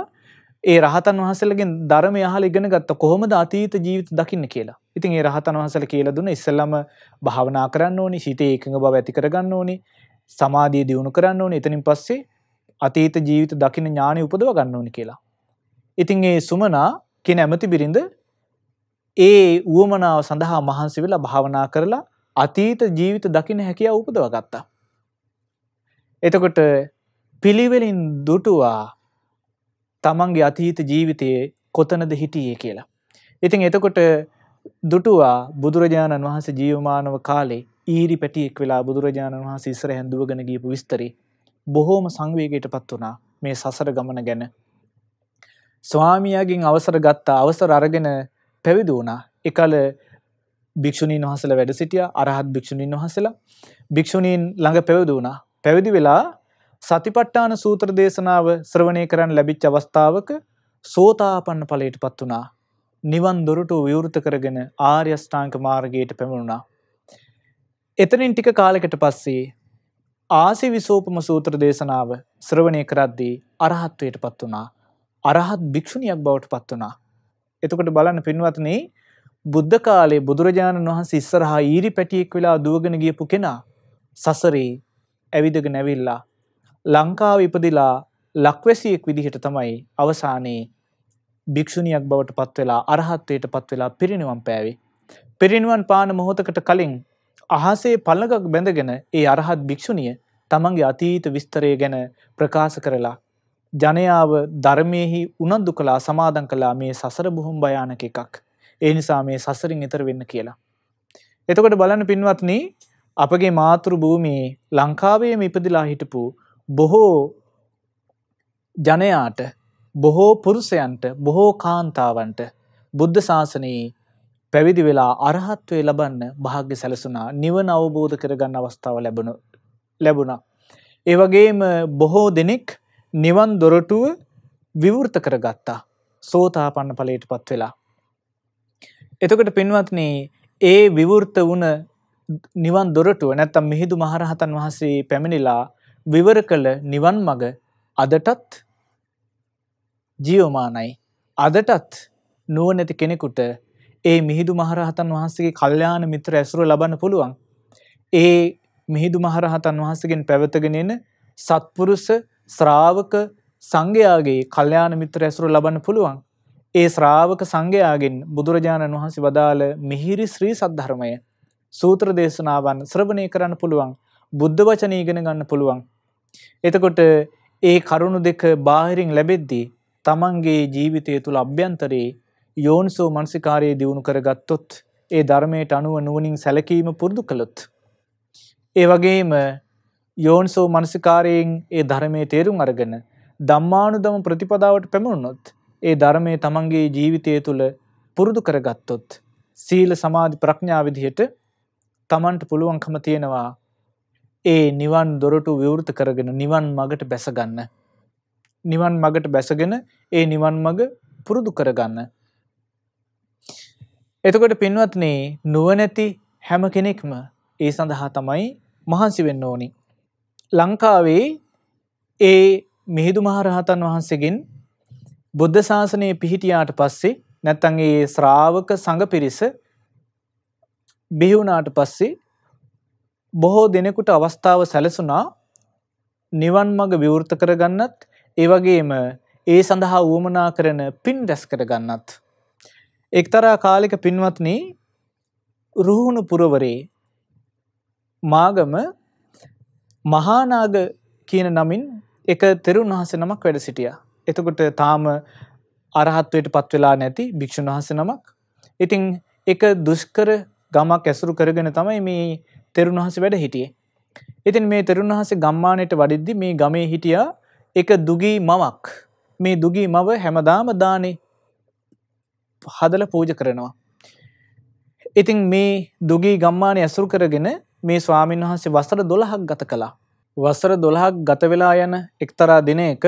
ඒ රහතන් වහසලගෙන් ධර්ම යහල ඉගෙන ගත්ත කොහොමද අතීත ජීවිත දකින්න කියලා. ඉතින් ඒ රහතන් වහසල කියලා දුන්න ඉස්සල්ලාම භාවනා කරන්න ඕනි, හිතේ ඒකඟ බව ඇති කරගන්න ඕනි, සමාධිය දියුණු කරන්න ඕනි. එතනින් පස්සේ අතීත ජීවිත දකින්න ඥාණය උපදව ගන්න ඕනි කියලා. ඉතින් ඒ සුමනා කියන ඇමති බිරිඳ ඒ ඌවමනාව සඳහා මහන්සි වෙලා භාවනා කරලා අතීත ජීවිත දකින්න හැකියාව උපදව ගත්තා. එතකොට පිළිවෙලින් දුටුවා තමන්ගේ අතීත ජීවිතයේ කොතනද හිටියේ කියලා. ඉතින් එතකොට දුටුවා බුදුරජාණන් වහන්සේ ජීවමානව කාලේ ඊරි පැටියෙක් වෙලා බුදුරජාණන් වහන්සේ ඉස්සරහෙන් දුවගෙන ගියපු විස්තරේ බොහෝම සංවේගයටපත් වුණා මේ සසර ගමන ගැන. ස්වාමියාගෙන් අවසර ගත්තා අවසර අරගෙන පැවිදි වුණා. එකල භික්ෂුණීන් වහන්සේලා වැඩ සිටියා අරහත් භික්ෂුණීන් වහන්සේලා භික්ෂුණීන් ළඟ පැවිදි වුණා. පැවිදි වෙලා සතිපට්ඨාන සූත්‍ර දේශනාව ශ්‍රවණය කරන්න ලැබිච්ච අවස්ථාවක සෝතාපන්න ඵලයටපත් වුණා. නිවන් දොරටු විවෘත කරගෙන ආර්ය ශ්‍රාංක මාර්ගයට පැමිණුණා. එතනින් ටික කාලයකට පස්සේ ආසිවිසෝපම සූත්‍ර දේශනාව ශ්‍රවණය කරද්දී අරහත්ත්වයටපත් වුණා. අරහත් භික්‍ෂුණියක් බවට පත් වනා. එතකොට බලන්න පින්වත්නේ බුද්ධ කාලේ බුදුරජාණන් වහන්සේ ඉස්සරහා ඊරි පැටියෙක් වෙලා දුවගෙන ගියපු කෙනා සසරේ ඇවිදග නැවිල්ලා. ලංකාව ඉපදිලා ලක්වැසියෙක් විදිහට තමයි අවසානයේ භික්‍ෂුණියක් බවට පත්වෙලා අරහත්වයට පත්වෙලා පිරිනිවම් පෑවේ. පිරිනිවන් පාන මොහොතකට කලින් අහසේ පල්ලගක් බැඳගෙන ඒ අරහත් භික්‍ෂුණිය තමන්ගේ අතීත විස්තරය ගැන ප්‍රකාශ කරලා ජනයාව ධර්මයෙහි උනන්දු කළා සමාදන් කළා මේ සසර බොහොම භයානක එකක්. ඒ නිසා මේ සසරින් එතර වෙන්න කියලා. එතකොට බලන්න පින්වත්නි අපගේ මාතෘ භූමියේ ලංකාවේම ඉපදිලා හිටපු බොහෝ ජනයාට බොහෝ පුරුෂයන්ට බොහෝ කාන්තාවන්ට බුද්ධ ශාසනයේ පැවිදි වෙලා අරහත්වය ලබන්න භාග්‍ය සැලසුනා නිවන අවබෝධ කරගන්න අවස්ථාව ලැබුණා. ඒ වගේම බොහෝ දෙනෙක් නිවන් දොරටුව විවෘත කරගත්තා. සෝතාපන්න ඵලයට පත් වෙලා. එතකොට පින්වත්නි ඒ විවෘත වුණ නිවන් දොරටුව නැත්තම් මිහිඳු මහරහතන් වහන්සේ පැමිණිලා විවර කළ නිවන් මඟ අදටත් ජීවමානයි. අදටත් නුවණැති කෙනෙකුට ඒ මිහිඳු මහරහතන් වහන්සේගේ කල්යාණ මිත්‍ර ඇසුර ලබන්න පුළුවන්. ඒ මිහිඳු මහරහතන් වහන්සේගෙන් පැවතගෙන එන සත්පුරුෂ ශ්‍රාවක සංඝයාගේ කල්යාණ මිත්‍ර ඇසුර ලබන්න පුළුවන්. ඒ ශ්‍රාවක සංඝයාගෙන් බුදුරජාණන් වහන්සේ වදාළ මිහිරි ශ්‍රී සද්ධර්මය සූත්‍ර දේශනාවන් ශ්‍රවණය කරන්න පුළුවන්. බුද්ධ වචන ඉගෙන ගන්න පුළුවන්. එතකොට ඒ කරුණු දෙක බාහිරින් ලැබෙද්දී තමන්ගේ ජීවිතය තුළ අභ්‍යන්තරේ යෝනිසෝ මනසිකාරයේ දියුණු කරගත්තොත් ඒ ධර්මයට අනුව නුවණින් සැලකීම පුරුදු කළොත් ඒ වගේම යෝන්සෝ මනසිකාරයෙන් ඒ ධර්මයේ තේරුම් අරගෙන ධම්මානුදම ප්‍රතිපදාවට පැමුණොත් ඒ ධර්මයේ තමන්ගේ ජීවිතය තුළ පුරුදු කරගත්තොත් සීල සමාධි ප්‍රඥා විදිහට තමන්ට පුළුවන්කම තියෙනවා ඒ නිවන් දොරටු විවෘත කරගෙන නිවන් මගට බැසගන්න. නිවන් මගට බැසගෙන ඒ නිවන් මග පුරුදු කරගන්න. එතකොට පින්වත්නේ නුවණැති හැම කෙනෙක්ම ඒ සඳහා තමයි මහන්සි වෙන්න ඕනි. ලංකාවේ ඒ මිහිඳු මහරහතන් වහන්සේගෙන් බුද්ධ ශාසනය පිහිටියාට පස්සේ නැත්තං ඒ ශ්‍රාවක සඟ පිරිස බිහිවුණාට පස්සේ බොහෝ දෙනෙකුට අවස්ථාව සැලසුනා නිවන් මඟ විවෘත කරගන්නත් ඒ වගේම ඒ සඳහා වුවමනා කරන පින් රැස් කරගන්නත්. එක්තරා කාලෙක පින්වත්නි රුහුණු පුරවරේ මාගම මහානාග කියන නමින් එක තෙරුන් වහස නමක් වැඩ සිටියා. එතකොට තාම අරහත්වයට පත් වෙලා නැති භික්ෂුන් වහන්සේ නමක්. ඉතින් එක දුෂ්කර ගමක් ඇසුරු කරගෙන තමයි මේ තෙරුන් වහන්සේ වැඩ හිටියේ. ඉතින් මේ තෙරුන් වහන්සේ ගම්මානයට වඩිද්දි මේ ගමේ හිටියා එක දුගී මවක්. මේ දුගී මව හැමදාම දානේ හදලා පූජා කරනවා. ඉතින් මේ දුගී ගම්මානේ ඇසුරු කරගෙන මේ ස්වාමීන් වහන්සේ වසර 12ක් ගත කළා. වසර 12ක් ගත වෙලා යන එක්තරා දිනයක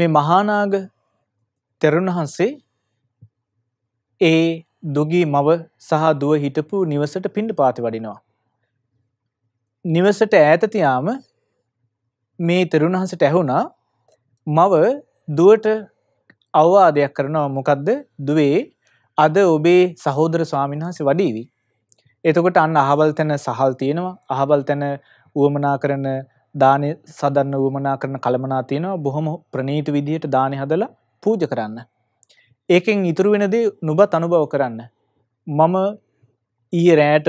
මේ මහානාග තෙරුණ වහන්සේ ඒ දුගී මව සහ දුව හිටපු නිවසට පිණ්ඩපාත වඩිනවා. නිවසට ඈත තියාම මේ තෙරුණ වහන්සේට ඇහුණා මව දුවට අවවාදයක් කරනවා මොකද්ද දුවේ අද ඔබේ සහෝදර ස්වාමීන් වහන්සේ වඩීවි එතකොට අන්න අහවල් තැන සහල් තියෙනවා අහවල් තැන වුවමනා කරන දානය සදන්න වුවමනා කරන කළමනා තියෙනවා බොහොම ප්‍රනීත විදිහයට දානය හදල පූජ කරන්න. ඒකෙන් ඉතුරු වෙනදී නුබත් අනුභව කරන්න. මම ඊය රෑට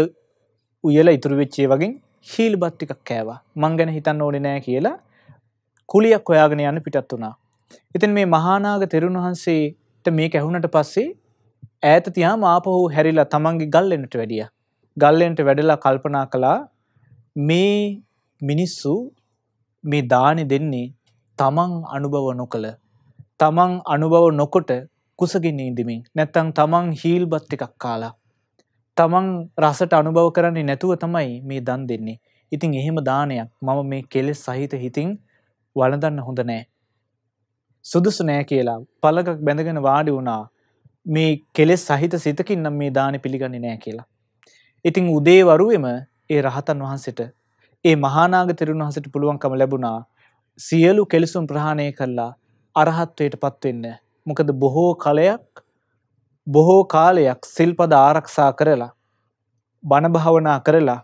උයල ඉතුරුවෙච්චේ වගේ හිල් බත්තිකක් කෑවා මං ගැන හිතන්න ඕනි නෑ කියලා කුලියක් ඔොයාගෙන යන්න පිටත් වුණා. ඉතින් මේ මහානාග තෙරුණ වහන්සේට මේ ඇහුණට පස්සේ ඇත තියා ආපහු හැරිලා තමන්ගේ ගල්ලෙනට වැඩියා ගල්ලෙන්ට වැඩලා කල්පනා කළා මේ මිනිස්සු මේ දානෙ දෙන්නේ තමන් අනුභව නොකළ තමන් අනුභව නොකොට කුසගින්න ඉඳමින් නැත්තං තමන් හීල් බත් එකක් කාලා තමන් රසට අනුභව කරන්නේ නැතුව තමයි මේ දන් දෙන්නේ ඉතින් එහෙම දානයක් මම මේ කෙලෙස් සහිත හිතින් වලඳන්න හොඳ නෑ සුදුසු නෑ කියලා පලකක් බැඳගෙන වාඩි වුණා මේ කෙලෙස් සහිත සිතකින් නම් මේ දානෙ පිළිගන්නේ නෑ කියලා ඉතිං උදේවරුවම ඒ රහතන් වහන්සට ඒ මහානාගතරුන් වහසට පුළුවන්කම ලැබුණා සියලු කෙලෙසුම් ප්‍රහාණය කරලා අරහත්වයට පත්වෙන්න. මොකද බොහෝ කලයක් බොහෝ කාලයක් සිල්පද ආරක්ෂා කරලා බණභාවනා කරලා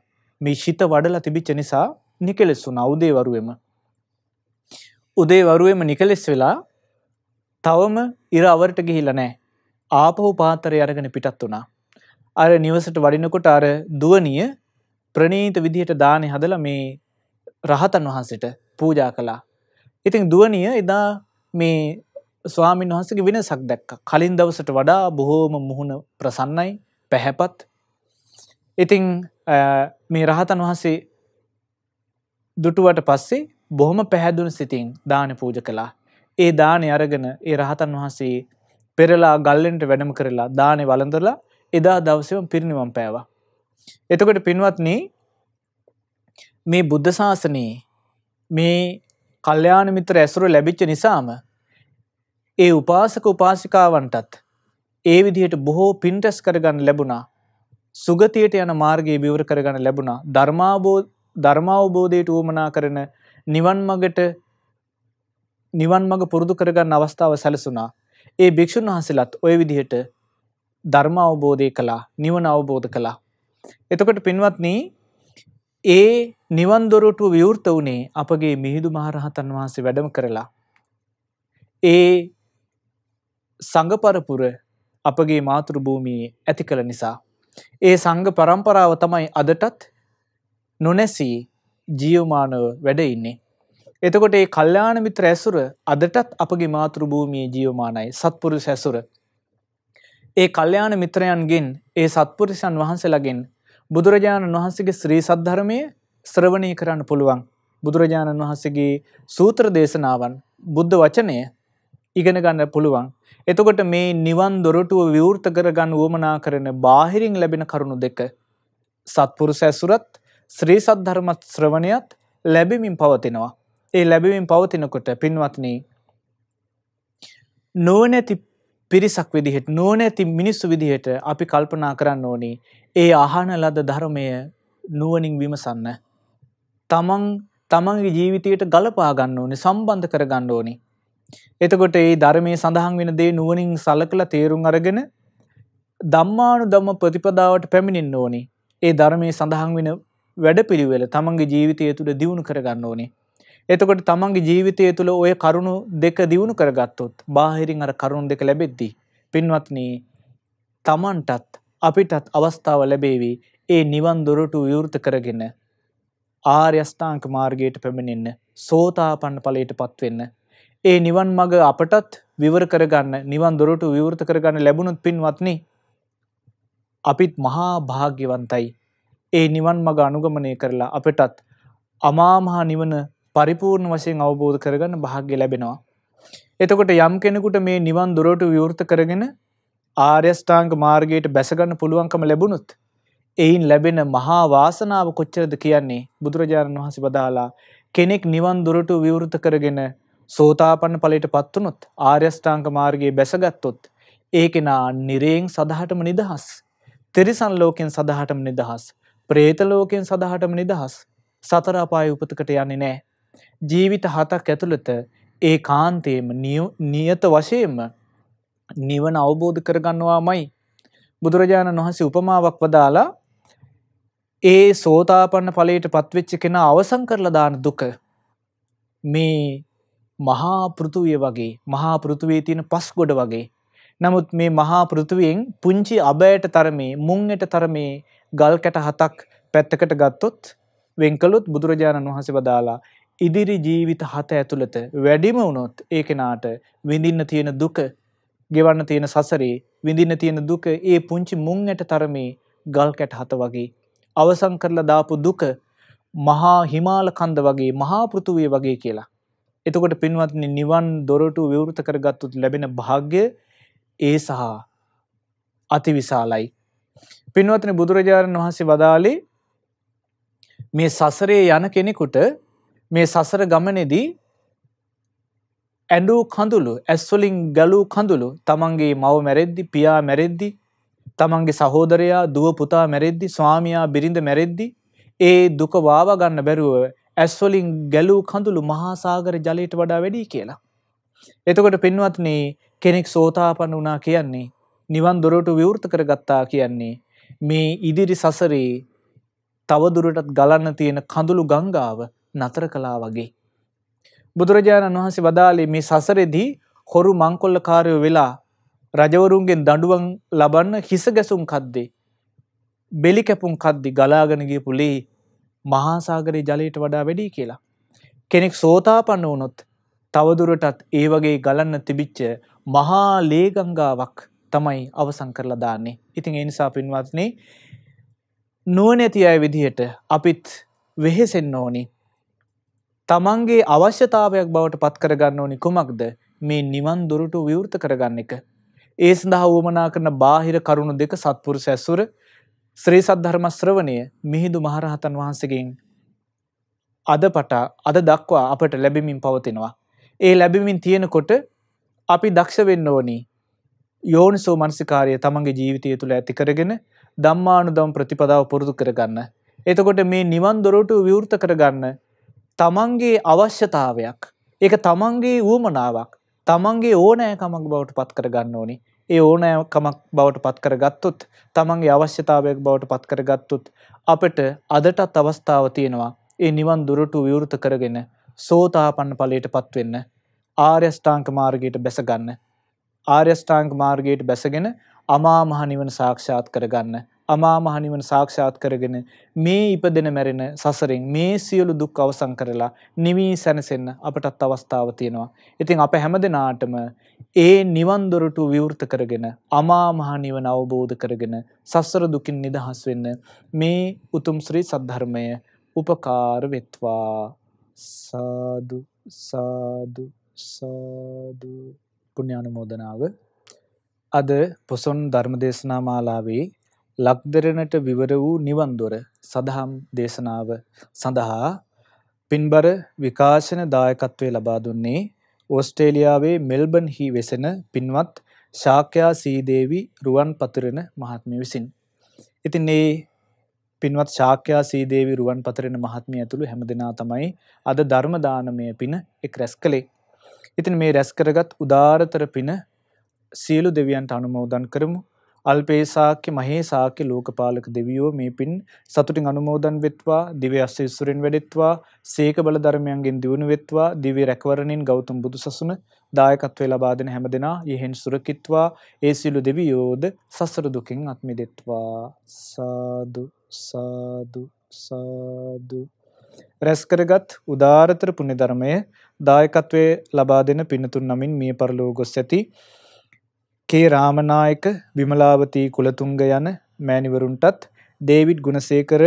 මිශිත වඩලා තිබිච්ච නිසා නිකෙලෙස්සුන අවදේවරුවම. උදේවරුවම නිකලෙස් වෙලා තවම ඉර අවරට ගිහිල නෑ ආපහු පාතරය අරගෙන පිටත් වනා. අර නිවසට වඩිනකොට අර දුවනිය ප්‍රනීත විදිහට දානය හදල මේ රහතන් වහන්සට පූජා කළා. ඉතින් දුවනිය එදා මේ ස්වාමීන් වහන්සගේ වෙනසක් දැක්ක කලින් දවසට වඩා බොහෝම මුහුණ ප්‍රසන්නයි පැහැපත් ඉතිං මේ රහතන් වහන්සේ දුටුවට පස්සේ බොහොම පැහැදුන සිතින් දාන පූජ කළා ඒ දානය අරගෙන ඒ රහතන් වහන්සේ පෙරලා ගල්ලෙන්ට වැඩම කරලා දානෙ වලඳලා එදා දවසම පිරිනිවන් පෑවා. එතකොට පින්වත්න මේ බුද්ධ ශාසනයේ මේ කල්්‍යයාන මිත්‍ර ඇසුරු ලැබිච්ච නිසාම ඒ උපාසක උපාසිකාවන්ටත් ඒ විදිහට බොහෝ පින්ටැස් කරගන්න ලැබුණා සුගතියට යන මාර්ගයේ බිවර කරගන්න ලැබුණා ධර්මාබෝ ධර්මාවබෝධයට වුවමනා කරන නිවන් මගට නිවන් මඟ පුරුදු කරගන්න අවස්ථාව සැලසුනා ඒ භික්‍ෂූන් වහන්සේලත් ඔය විදිහට ධර්ම අවබෝධය කළා නිවන අවබෝධ කළා. එතකොට පින්වත්නි ඒ නිවන් දොරටුව විවෘත වුණේ අපගේ මිහිඳු මහරහතන් වහන්සේ වැඩම කරලා. ඒ සංගපරපුර අපගේ මාතෘ භූමියේ ඇති කළ නිසා ඒ සංඝ પરම්පරාව තමයි අදටත් නොනැසී ජීවමානව වැඩ ඉන්නේ. එතකොට මේ කල්යාණ මිත්‍ර ඇසුර අදටත් අපගේ මාතෘ භූමියේ ජීවමානයි. සත්පුරුෂ ඇසුර ඒ කල්යාණ මිත්‍රයන්ගෙන් ඒ සත්පුරුෂයන් වහන්සේලාගෙන් බුදුරජාණන් වහන්සේගේ ශ්‍රී සද්ධර්මය ශ්‍රවණය කරන්න පුළුවන්. බුදුරජාණන් වහන්සේගේ සූත්‍ර දේශනාවන් බුද්ධ වචනය ඉගෙන ගන්න පුළුවන්. එතකොට මේ නිවන් දොරටුව විවෘත කරගන්න උවමනා කරන බාහිරින් ලැබෙන කරුණු දෙක සත්පුරුෂ ඇසුරත් ශ්‍රී සද්ධර්ම ශ්‍රවණයත් ලැබෙමින් පවතිනවා. ඒ ලැබෙමින් පවතිනකොට පින්වත්නි නුවණැති පිරිසක් විදිහට නුවණැති මිනිස්සු විදිහට අපි කල්පනා කරන්න ඕනේ ඒ අහන ලද ධර්මය නුවණින් විමසන්න. තමන් තමන්ගේ ජීවිතයට ගලපා ගන්න ඕනේ සම්බන්ධ කර ගන්න ඕනේ. එතකොට මේ ධර්මයේ සඳහන් වෙන දේ නුවණින් සලකලා තේරුම් අරගෙන ධම්මානුධම්ම ප්‍රතිපදාවට පැමිණෙන්න ඕනේ. ඒ ධර්මයේ සඳහන් වෙන වැඩපිළිවෙල තමන්ගේ ජීවිතය තුළ දියුණු කර ගන්න ඕනේ. එතකොට තමන්ගේ ජීවිතය තුළ ඔය කරුණු දෙක දියුණු කරගත්තොත් බාහිරින් අර කරුණු දෙක ලැබෙද්දී පින්වත්නි තමන්ටත් අපිටත් අවස්ථාව ලැබේවි ඒ නිවන් දොරටු විවෘත කරගෙන ආර්ය අෂ්ටාංග මාර්ගයට පැමිණෙන්න සෝතාපන්න ඵලයට පත්වෙන්න ඒ නිවන් මඟ අපටත් විවර කරගන්න නිවන් දොරටු විවෘත කරගන්න ලැබුණොත් පින්වත්නි අපිත් මහා භාග්‍යවන්තයි ඒ නිවන් මඟ අනුගමනය කරලා අපටත් අමාමහා නිවන පරිපූර්ණ වශයෙන් අවබෝධ කරගන්න භාග්‍ය ලැබෙනවා. එතකොට යම් කෙනෙකුට මේ නිවන් දුරට විවෘත කරගෙන ආර්යෂ්ඨාංග මාර්ගයට බැසගන්න පුළුවන්කම ලැබුණොත් එයින් ලැබෙන මහා වාසනාව කොච්චරද කියන්නේ බුදුරජාණන් වහන්සේ වදාලා කෙනෙක් නිවන් දුරට විවෘත කරගෙන සෝතාපන්න ඵලයට පත් වුනොත් ආර්යෂ්ටාංග මාර්ගයේ බැසගත්තොත් ඒ කෙනා නිරයෙන් සදහටම නිදහස්. තිරිසන් ලෝකෙන් සදහටම නිදහස්. പ്രേත ලෝකෙන් සදහටම නිදහස්. සතර අපාය උපතකට යන්නේ නැහැ. ජීවිත හතක් ඇතුළත ඒ කාන්තයේම නියත වශයෙන්ම නිවන අවබෝධ කරගන්නවා මයි. බුදුරජාණන් වහන්සේ උපමාවක් වදාලා ඒ සෝතාපන්න ඵලයට පත්වෙච්ච කෙනා අවසන් කරලා දාන දුක මේ මහා පෘථුවිය වගේ මහා පෘථුවේ තියෙන පස් ගොඩ වගේ නමුත් මේ මහා පෘථුවෙන් පුංචි අබයට තරමේ මුංයට තරමේ ගල් කැට හතක් පැත්තකට ගත්තොත් වෙන්කලොත් බුදුරජාණන් වහන්සේ වදාලා ඉදිරි ජීවිත හත ඇතුළත වැඩිම වුණොත් ඒ කෙනාට විඳින්න තියෙන දුක ගෙවන්න තියෙන සසරේ විඳින්න තියෙන දුක ඒ පුංචි මුං ඇට තරමේ ගල් කැට හත වගේ අවසන් කරලා දාපු දුක මහා හිමාල කන්ද වගේ මහා පෘථුවිය වගේ කියලා. එතකොට පින්වත්නි නිවන් දොරටු විවෘත කරගත්තොත් ලැබෙන භාග්‍ය ඒ සහ අතිවිශාලයි. පින්වත්නි බුදුරජාණන් වහන්සේ වදාළේ මේ සසරේ යන කෙනෙකුට මේ සසර ගමනේදී ඇඬූ කඳුළු ඇස්වලින් ගැලූ කඳුළු තමන්ගේ මව මැරෙද්දි පියා මැරෙද්දි තමන්ගේ සහෝදරයා දුව පුතා මැරෙද්දි ස්වාමියා බිරිඳ මැරෙද්දි ඒ දුක වාව ගන්න බැරුව ඇස්වලින් ගැලූ කඳුළු මහා සාගර ජලයට වඩා වැඩි කියලා. එතකොට පින්වත්නි කෙනෙක් සෝතාපන්න වුණා කියන්නේ නිවන් දොරට විවෘත කරගත්තා කියන්නේ මේ ඉදිරි සසරේ තව දුරටත් ගලන්න තියෙන කඳුළු ගංගාව නතර කළා වගේ. බුදුරජාණන් වහන්සේ වදාළේ මේ සසරෙදී හොරු මංකොල්ලකාරයෝ වෙලා රජවරුන්ගෙන් දඬුවම් ලබන්න හිස ගැසුම් කද්දේ බෙලි කැපුම් කද්දි ගලාගෙන ගියපු ලේ මහා සාගරයේ ජලයට වඩා වැඩි කියලා. කෙනෙක් සෝතාපන්න වුණොත් තවදුරටත් ඒ වගේ ගලන්න තිබිච්ච මහා ලේ ගංගාවක් තමයි අවසන් කරලා දාන්නේ. ඉතින් ඒ නිසා පින්වත්නි නුවණැති අය විදිහට අපිත් වෙහෙසෙන්න ඕනේ. තමන්ගේ අවශ්‍යතාවයක් බවට පත් කරගන්න ඕනි කුමක්ද මේ නිවන් දුරට විවෘත කරගන්න එක. ඒ සඳහා වුවමනා කරන බාහිර කරුණු දෙක සත්පුරුෂ ඇසුර ශ්‍රී සද්ධර්ම ශ්‍රවණය මිහිඳු මහරහතන් වහන්සේගෙන් අද පටා අද දක්වා අපට ලැබෙමින් පවතිනවා. ඒ ලැබෙමින් තියෙනකොට අපි දක්ෂ වෙන්න ඕනි. යෝනිසෝ මනසිකාරය තමන්ගේ ජීවිතය තුළ ඇති කරගෙන ධම්මානුදම් ප්‍රතිපදාව පුරුදු කරගන්න. එතකොට මේ නිවන් දොරටු විවෘත කරගන්න තමන්ගේ අවශ්‍යතාවයක් ඒක තමන්ගේ වුවමනාවක් තමන්ගේ ඕනෑකමක් බවට පත් කරගන්න ඕනි. ඒ ඕනෑකමක් බවට පත් කරගත්තොත් තමන්ගේ අවශ්‍යතාවයක් බවට පත් කරගත්තොත් අපට අදටත් අවස්ථාව තියෙනවා. ඒ නිවන් දුරටු විවෘත කරගෙන සෝතාපන්න ඵලයට පත්වෙන්න ආර්ය ෂ්ටාංග මාර්ගයට බැස ගන්න. ආර්ය ෂ්ටාංග මාර්ගයට බැසගෙන අමා මහ නිවන සාක්ෂාත් කරගන්න අමා මහ නිවන සාක්ෂාත් කරගෙන මේ ඉපදෙන මැරෙන සසරෙන් මේ සියලු දුක් අවසන් කරලා නිවී සැනසෙන්න අපටත් අවස්ථාව තියෙනවා. ඉතින් අප හැමදෙනාටම ඒ නිවන් දොරටු විවෘත කරගෙන අමා මහ නිවන අවබෝධ කරගෙන සසර දුකින් නිදහස් වෙන්න මේ උතුම් ශ්‍රී සද්ධර්මය උපකාර වෙත්වා. සාදු සාදු සාදු පුණ්‍යානුමෝදනාව අද පොසොන් ධර්මදේශනා මාලාවේ ලක්දරනට විවර වූ නිවන් දොර සදහම් දේශනාව සඳහා පින්බර විකාශන දායකත්වය ලබා දුන්නේ ඕස්ට්‍රේලියාවේ මෙල්බන් හි වෙසෙන පින්වත් ශාක්‍යයා සීදේවි රුවන් පතිරණ මහත්මිය විසින්. ඉතින් ඒ පින්වත් ශාක්‍යයා සීදේවි රුවන් පතරෙන මහත්මිය ඇතුළු හැම දෙනා තමයි අද ධර්ම දානමය පින එක් රැස් කළේ. ඉතින් මේ රැස් කරගත් උදාරතර පින සියලු දෙවියන්ට අනුමෝදන් කරමු. අල්පේසාක්‍ය මහේසාක්‍ය ලෝකපාලක දෙවියෝ මේ පින් සතුටින් අනුමෝදන් වෙත්වා දිව්‍ය අස්සිරිසුරින් වැඩෙත්වා සීක බල ධර්මයන්ගෙන් දියුණු වෙත්වා දිව්‍ය රැකවරණින් ගෞතම බුදුසසුන දායකත්වය ලබා දෙන හැමදෙනා යෙහෙන් සුරකිත්වා ඒ සියලු දෙවියෝද සසර දුකින් අත් මිදෙත්වා සාදු සාදු සාදු රැස් කරගත් උදාාරතර පුණ්‍ය ධර්මය දායකත්වයේ ලබා දෙන පින්තුන් නමින් මිය පරලෝ ගොස් ඇති කේ රාමනායක විමලාවතී කුලතුංග යන මෑණිවරුන්ටත් ඩේවිඩ් ගුණසේකර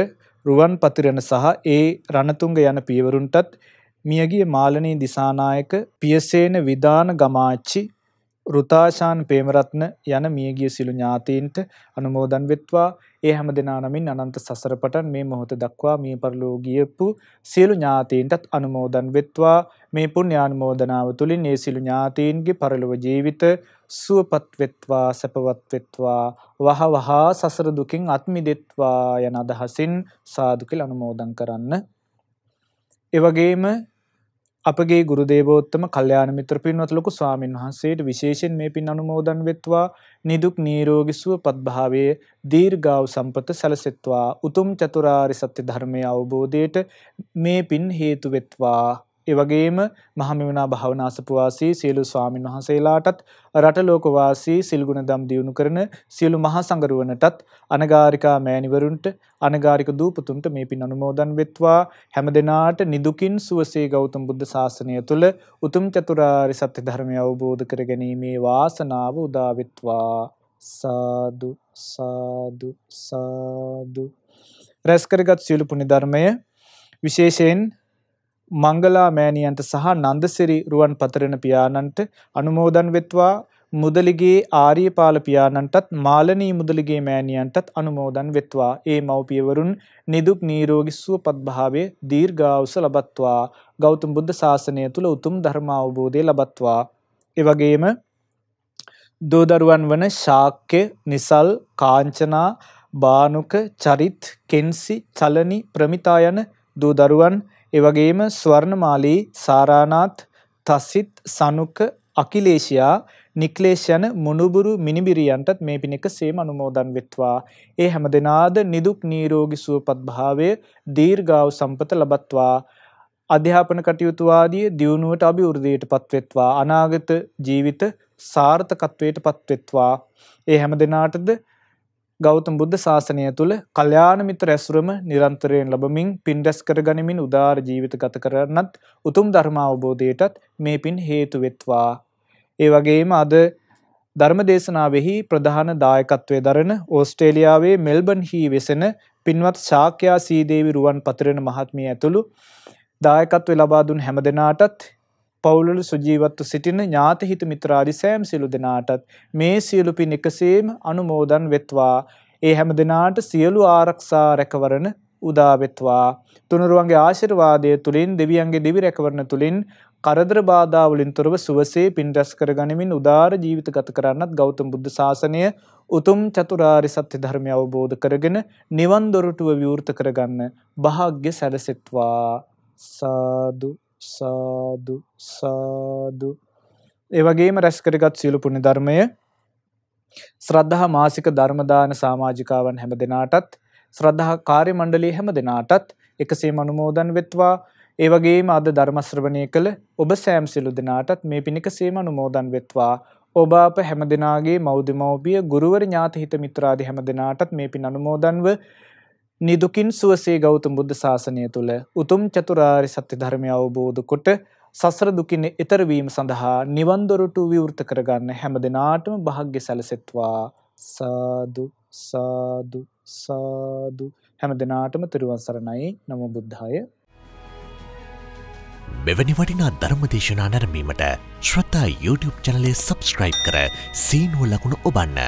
රුවන් පතිරණ සහ ඒ රණතුංග යන පියවරුන්ටත් මියගිය මාලනී දිසානායක පියසේන විධාන ගමාච්චි ෘතාශාන් ප්‍රේමරත්න යන මියගිය සිළු ඥාතීන්ට අනුමෝදන් වෙත්වා ඒ හැම දෙනා නමින් අනන්ත සසර පටන් මේ මොහොත දක්වා මිය පරලෝ ගියපු සියලු ඥාතීන්ටත් අනුමෝදන් වෙත්වා මේ පුණ්‍යානුමෝදනාව තුලින් ඒ සිළු ඥාතීන්ගේ පරලොව ජීවිත සුවපත් වෙත්වා සැපවත් වෙත්වා වහ වහා සසර දුකින් අත් මිදෙත්වා යන අදහසින් සාදු කියලා අනුමෝදන් කරන්න. ඒ වගේම අපගේ ගුරු දේවෝත්තම කල්යාණ මිත්‍ර පින්වත් ලොකු ස්වාමින් වහන්සේට විශේෂයෙන් මේ පින් අනුමෝදන් වෙත්වා නිදුක් නිරෝගී සුවපත් භාවයේ දීර්ඝායු සම්පත සැලසෙත්වා උතුම් චතුරාර්ය සත්‍ය ධර්මයේ අවබෝධයට මේ පින් හේතු වෙත්වා ඒ වගේම මහමෙවනා භාවනාසපවාසී සියලු ස්වාමින් වහන්සේලාටත් රට ලෝකවාසී සිල්ගුණ දම් දියුණු කරන සියලු මහා සංගරුවනටත් අනගාരികා මෑණිවරුන්ට අනගාരിക දූපතුන්ට මේ පින් අනුමෝදන් වෙත්වා හැමදෙනාට නිදුකින් සුවසේ ගෞතම බුද්ධ ශාසනය තුල උතුම් චතුරාර්ය සත්‍ය ධර්මය අවබෝධ කර ගැනීමේ වාසනාව උදා වෙත්වා සාදු සාදු සාදු රැස්කරගත් සියලු පුණ්‍ය ධර්මය විශේෂයෙන් මංගලා මෑණියන්ට සහ නන්දසිරි රුවන් පතරණ පියාණන්ට අනුමෝදන් වෙත්වා මුදලිගේ ආර්යපාල පියාණන්ටත් මාලනී මුදලිගේ මෑණියන්ටත් අනුමෝදන් වෙත්වා ඒ මව්පියවරුන් නිදුක් නිරෝගී සුවපත් භාවයේ දීර්ඝායුෂ ලබත්වා ගෞතම බුද්ධ ශාසනය තුල උතුම් ධර්ම අවබෝධය ලබත්වා ඒ වගේම දෝදරුවන් වන ශාක්‍ය නිසල් කාංචනා බානුක චරිත් කෙන්සි චලනි ප්‍රමිතා යන දෝදරුවන් ඒ වගේම ස්වර්ණමාලී, සාරානාත්, තසිත්, සනුක, අකිලේෂියා නික්ලේශ යන මොනුබුරු මිනිබිරියන්ටත් මේ පින එකසේම අනුමෝදන් වෙත්වා. ඒ හැමදෙනාද නිදුක් නිරෝගී සුවපත් භාවය දීර්ඝායු සම්පත ලබත්වා. අධ්‍යාපන කටයුතු ආදී දියුණුවට අභිවෘද්ධියටපත් වෙත්වා. අනාගත ජීවිත සාර්ථකත්වයටපත් වෙත්වා. ඒ හැමදෙනාටද ගෞතම බුද්ධ ශාසනය තුළ කල්යාණ මිත්‍ර ඇසුරම නිරන්තරයෙන් ලැබමින් පින් රැස් කර ගනිමින් උදාර ජීවිත ගත කරන්නත් උතුම් ධර්ම අවබෝධයටත් මේ පින් හේතු වෙත්වා. ඒ වගේම අද ධර්මදේශනාවෙහි ප්‍රධාන දායකත්වයේ දරන ඕස්ට්‍රේලියාවේ මෙල්බන්හි වෙසෙන පින්වත් ශාක්‍යා සීදේවි රුවන් පතිරණ මහත්මිය ඇතුළු දායකත්වය ලබා දුන් හැම දෙනාටත් පවුලවල සුජීවත්ව සිටින ඥාත හිත මිත්‍රාදි සෑම සියලු දෙනාටත් මේ සියලු පින් එකසේම අනුමෝදන් වෙත්වා. ඒ හැම දෙනාට සියලු ආරක්ෂා රැකවරණ උදා වෙත්වා. තුනුරුවන්ගේ ආශිර්වාදය තුලින් දෙවියන්ගේ දිවි රැකවරණ තුලින් කරදර බාධා වලින් තොරව සුවසේ පින් රැස් කර ගනිමින් උදාර ජීවිත ගත කරන්නත් ගෞතම බුදු ශාසනය උතුම් චතුරාරි සත්‍ය ධර්මය අවබෝධ කරගෙන නිවන් දොරටුව විවෘත කරගන්න වාග්ය සැලසෙත්වා. සාදු සාදු සාදු ඒවගේම රැස්කරගත් සියලු පුණ්‍ය ධර්මය ශ්‍රද්ධහා මාසික ධර්මදාන සමාජිකාවන් හැම දෙනාටත් ශ්‍රද්ධහා කාර්ය මණ්ඩලයේ හැම දෙනාටත් එකසේ අනුමෝදන් වෙත්වා ඒ වගේම අද ධර්ම ශ්‍රවණය කළ ඔබ සෑම සිළු දෙනාටත් මේ පිණිකසේම අනුමෝදන් වෙත්වා ඔබ අප හැම දෙනාගේ මෞදමෝපිය ගුරුවර ඥාත හිත මිත්‍රාදී හැම දෙනාටත් මේ පින් අනුමෝදන්ව නිදුකින් සුවසේ ගෞතම බුද්ධ ශාසනය තුළ උතුම් චතුරාර්ය සත්‍ය ධර්මය අවබෝධ කොට සසර දුකින් එතර වීම සඳහා නිවන් දොරටු විවෘත කරගන්න හැම දිනාටම වාග්ය සැලසෙත්වා සාදු සාදු සාදු හැම දිනාටම තිරුවන් සරණයි නමෝ බුද්ධාය මෙවැනි වටිනා ධර්ම දේශනා නැරඹීමට ශ්‍රතා YouTube චැනලය සබස්ක්‍රයිබ් කර සීනුව ලකුණ ඔබන්න